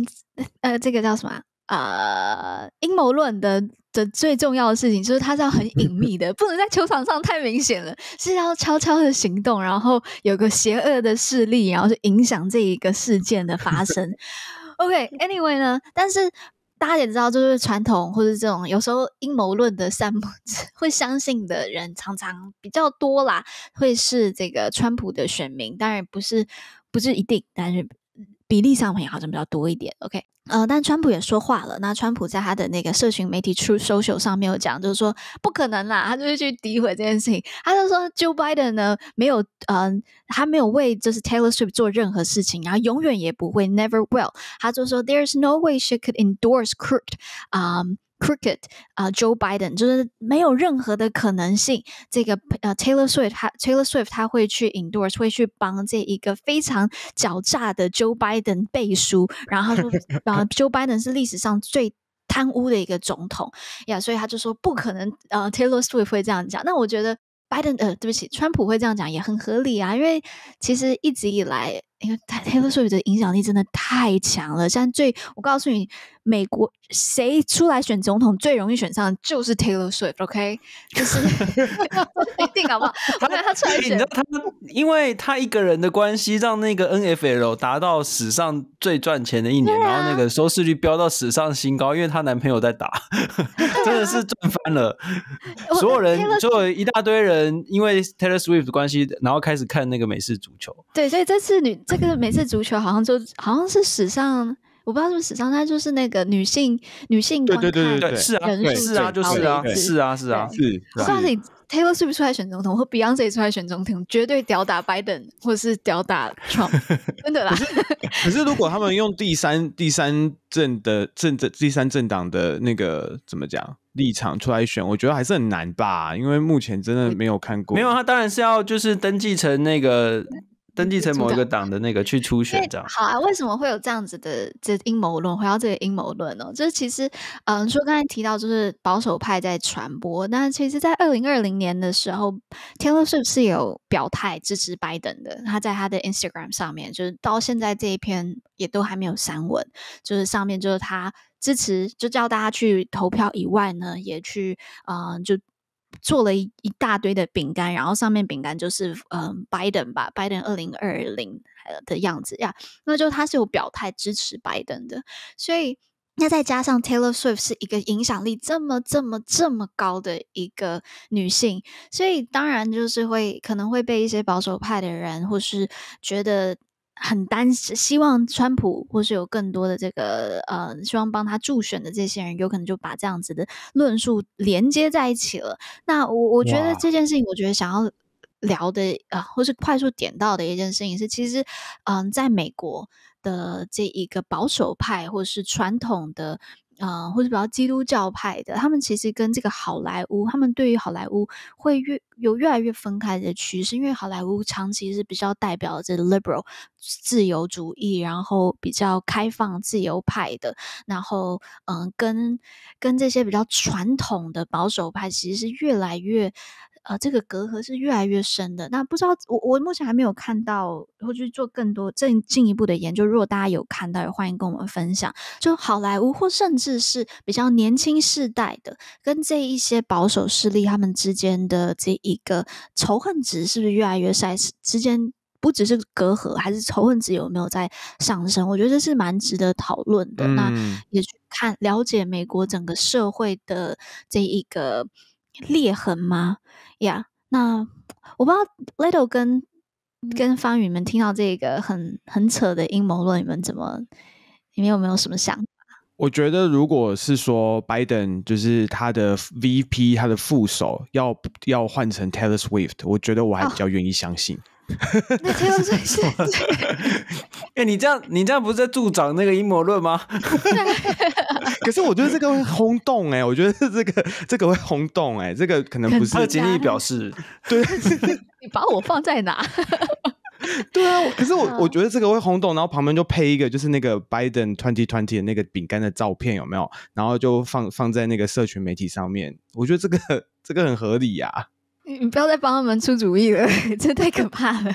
Speaker 2: 呃，这个叫什么？呃，阴谋论的的最重要的事情就是它是要很隐秘的，不能在球场上太明显了，是要悄悄的行动，然后有个邪恶的势力，然后去影响这一个事件的发生。OK，Anyway 呢？但是大家也知道，就是传统或者这种有时候阴谋论的散布 会相信的人，常常比较多啦。会是这个川普的选民，当然不是不是一定，但是比例上好像比较多一点。OK。呃，但川普也说话了。那川普在他的那个社群媒体 True social 上面有讲，就是说不可能啦，他就是去诋毁这件事情。他就说，Joe Biden 呢没有，嗯，他没有为就是 Taylor Swift 做任何事情，然后永远也不会，never will。他就说，There's no way she could endorse c r o k e d 嗯。c r o c k e t 啊，Joe Biden 就是没有任何的可能性，这个呃 Taylor Swift 他 Taylor Swift 他会去 endorse，会去帮这一个非常狡诈的 Joe Biden 背书，然后说啊 Joe Biden 是历史上最贪污的一个总统呀，所以他就说不可能呃 Taylor Swift 会这样讲，那我觉得 Biden 呃对不起，川普会这样讲也很合理啊，因为其实一直以来。因为 Taylor Swift 的影响力真的太强了，像最我告诉你，美国谁出来选总统最容易选上就是 Taylor Swift，OK？就是 一定好
Speaker 1: 不好？他他出来选，他因为他一个人的关系，让那个 NFL 达到史上最赚钱的一年，然后那个收视率飙到史上新高，因为她男朋友在打，真的是赚翻了，所有人，所有一大堆人，因为 Taylor Swift 的关系，然后开始看那个美式足球。
Speaker 2: 对，所以这次女这个每次足球好像就好像是史上，我不知道是不是史上，它就是那个女性女性对对对对对是啊是啊就是啊是
Speaker 1: 啊是啊是。算你
Speaker 2: Taylor Swift 出来选总统和 Beyonce 出来选总统，绝对吊打 Biden 或者是吊打 Trump，真
Speaker 3: 的啦。可是如果他们用第三第三政的政政第三政党的那个怎么讲立场出来选，
Speaker 1: 我觉得还是很难吧，因为目前真的没有看过。没有，他当然是要就是登记成那个。登记成某一个党的那个去初选这样。好
Speaker 2: 啊，为什么会有这样子的这阴谋论？回到这个阴谋论哦，就是其实，嗯，说刚才提到就是保守派在传播。那其实，在二零二零年的时候，天乐是不是有表态支持拜登的？他在他的 Instagram 上面，就是到现在这一篇也都还没有删文，就是上面就是他支持，就叫大家去投票以外呢，也去嗯，就。做了一一大堆的饼干，然后上面饼干就是嗯，拜登吧，拜登二零二零的样子呀，那就他是有表态支持拜登的，所以那再加上 Taylor Swift 是一个影响力这么这么这么高的一个女性，所以当然就是会可能会被一些保守派的人或是觉得。很担，心，希望川普或是有更多的这个呃，希望帮他助选的这些人，有可能就把这样子的论述连接在一起了。那我我觉得这件事情，我觉得想要聊的啊，或是快速点到的一件事情是，其实嗯，在美国的这一个保守派或是传统的。啊，或者比较基督教派的，他们其实跟这个好莱坞，他们对于好莱坞会越有越来越分开的趋势，因为好莱坞长期是比较代表着 liberal 自由主义，然后比较开放自由派的，然后嗯，跟跟这些比较传统的保守派其实是越来越。呃，这个隔阂是越来越深的。那不知道我我目前还没有看到，或去做更多更进一步的研究。如果大家有看到，也欢迎跟我们分享。就好莱坞或甚至是比较年轻世代的，跟这一些保守势力他们之间的这一个仇恨值，是不是越来越晒之间？不只是隔阂，还是仇恨值有没有在上升？我觉得这是蛮值得讨论的。那也去看了解美国整个社会的这一个。裂痕吗？呀，那我不知道，Little 跟跟方宇们听到这个很很扯的阴谋论，你们怎么？你们有没有什么想法？
Speaker 3: 我觉得，如果是说拜登就是他的 VP，他的副手要要换成 Taylor Swift，我觉得我还比较愿意相信。那真的是，
Speaker 1: 哎，你这样，你这样不是在助长那个阴谋论吗？
Speaker 3: 可是我觉得这个会轰动哎，我觉得这个这个会轰动哎，这个可能不是经历表示。
Speaker 2: 对，你把我放在哪？对啊，可是我我
Speaker 3: 觉得这个会轰动，然后旁边就配一个就是那个 Biden twenty twenty 的那个饼干的照片，有没有？然后就放放在那个社群媒体上面，我觉得这个这个很合理呀。
Speaker 2: 你不要再帮他们出主意了，这太可怕了。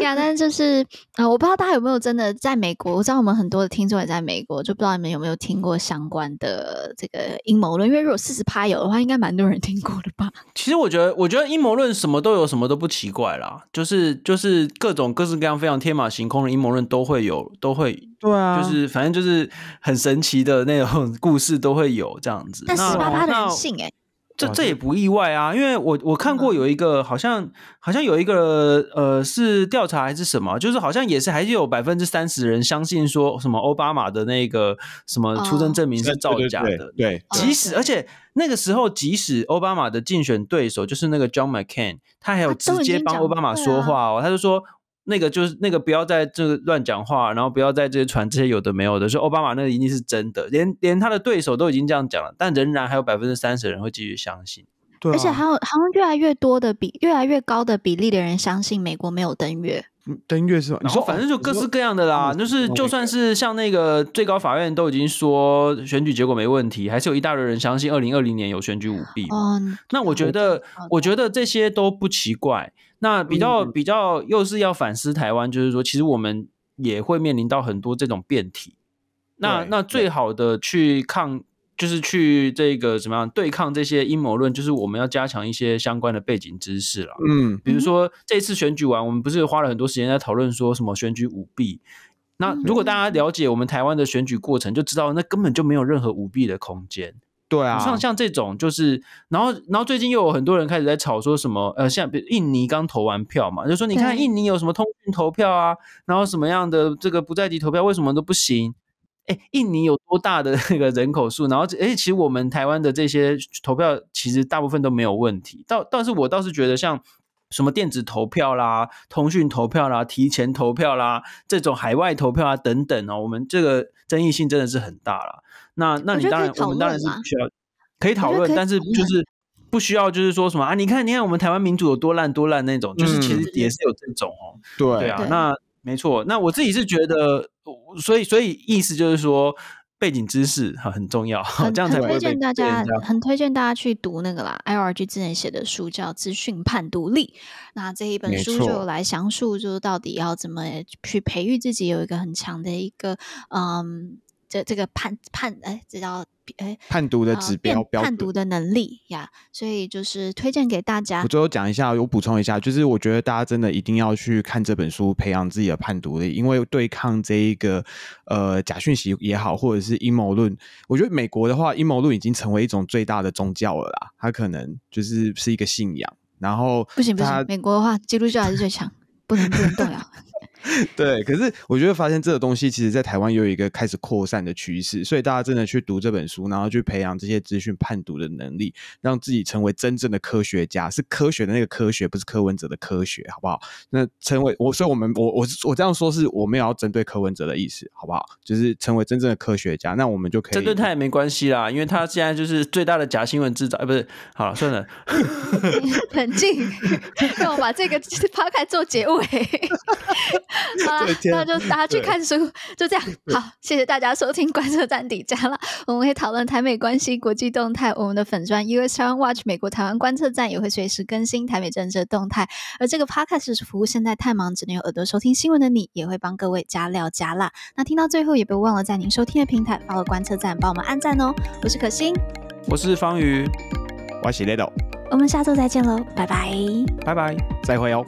Speaker 2: 呀，但是就是呃，我不知道大家有没有真的在美国。我知道我们很多的听众也在美国，就不知道你们有没有听过相关的这个阴谋论。因为如果四十趴有的话，应该蛮多人听过的吧。
Speaker 1: 其实我觉得，我觉得阴谋论什么都有，什么都不奇怪啦。就是就是各种各式各样、非常天马行空的阴谋论都会有，都会
Speaker 2: 对
Speaker 3: 啊，
Speaker 1: 就是反正就是很神奇的那种 故事都会有这样子。但十八趴的人性哎。这这也不意外啊，因为我我看过有一个好像好像有一个呃是调查还是什么，就是好像也是还是有百分之三十人相信说什么奥巴马的那个什么出生证明是造假的，对，即使而且那个时候即使奥巴马的竞选对手就是那个 John McCain，他还有直接帮奥巴马说话哦，他就说。那个就是那个，不要在这乱讲话，然后不要在这些传这些有的没有的。说奥巴马那个一定是真的，连连他的对手都已经这样讲了，但仍然还有百分之三十的人会继续相信。
Speaker 2: 对，而且还有好像越来越多的比越来越高的比例的人相信美国没有登月。登月是吧？你说反正就各
Speaker 1: 式各样的啦，就是就算是像那个最高法院都已经说选举结果没问题，还是有一大堆人相信二零二零年有选举舞弊。嗯，那我觉得我觉得这些都不奇怪。那比较比较又是要反思台湾，就是说，其实我们也会面临到很多这种辩题。那那最好的去抗，就是去这个怎么样对抗这些阴谋论，就是我们要加强一些相关的背景知识了。嗯，比如说这次选举完，我们不是花了很多时间在讨论说什么选举舞弊？那如果大家了解我们台湾的选举过程，就知道那根本就没有任何舞弊的空间。对啊，像像这种就是，然后然后最近又有很多人开始在吵说什么，呃，像比如印尼刚投完票嘛，就说你看印尼有什么通讯投票啊，然后什么样的这个不在地投票为什么都不行？哎，印尼有多大的那个人口数？然后哎，其实我们台湾的这些投票其实大部分都没有问题，倒但是我倒是觉得像。什么电子投票啦、通讯投票啦、提前投票啦、这种海外投票啊等等哦，我们这个争议性真的是很大了。那那你当然，我们当然是不需要，可以讨论，但是就是不需要，就是说什么啊？你看，你看，我们台湾民主有多烂，多烂那种，就是其实也是有这种哦。对啊，那没错，那我自己是觉得，所以所以意思就是说。背景知识哈很重要，这样才会。很推荐大家，很
Speaker 2: 推荐大家去读那个啦。I R G 之前写的书叫《资讯判独立》，那这一本书就来详述，就是到底要怎么去培育自己有一个很强的一个嗯。这这个判判哎，这叫哎判读的指标，判读的能力呀。所以就是推荐给大家。我
Speaker 3: 最后讲一下，我补充一下，就是我觉得大家真的一定要去看这本书，培养自己的判读力，因为对抗这一个呃假讯息也好，或者是阴谋论，我觉得美国的话，阴谋论已经成为一种最大的宗教了啦。它可能就是是一个信仰。然后不行不行，
Speaker 2: 美国的话，基督教还是最强，不能不能动摇。
Speaker 3: 对，可是我觉得发现这个东西，其实，在台湾又有一个开始扩散的趋势，所以大家真的去读这本书，然后去培养这些资讯判读的能力，让自己成为真正的科学家，是科学的那个科学，不是柯文哲的科学，好不好？那成为我，所以我们，我，我，我这样说，是我没有要针对柯文哲的意思，好不好？就是成为真正的科
Speaker 1: 学家，那我们就可以针对他也没关系啦，因为他现在就是最大的假新闻制造，哎，不是，好了，算了，
Speaker 2: 冷静，让我把这个抛 开做结尾。好了，那就大家去看书，就这样。好，谢谢大家收听观测站底加了。我们会讨论台美关系、国际动态。我们的粉砖 US Taiwan Watch 美国台湾观测站也会随时更新台美政治动态。而这个 podcast 服务现在太忙，只能用耳朵收听新闻的你，也会帮各位加料加辣。那听到最后，也别忘了在您收听的平台，发个观测站帮我们按赞哦。我是可心，
Speaker 1: 我是方宇，
Speaker 3: 我是 l i d e
Speaker 2: 我们下周再见喽，拜拜，拜拜，
Speaker 3: 再会哦。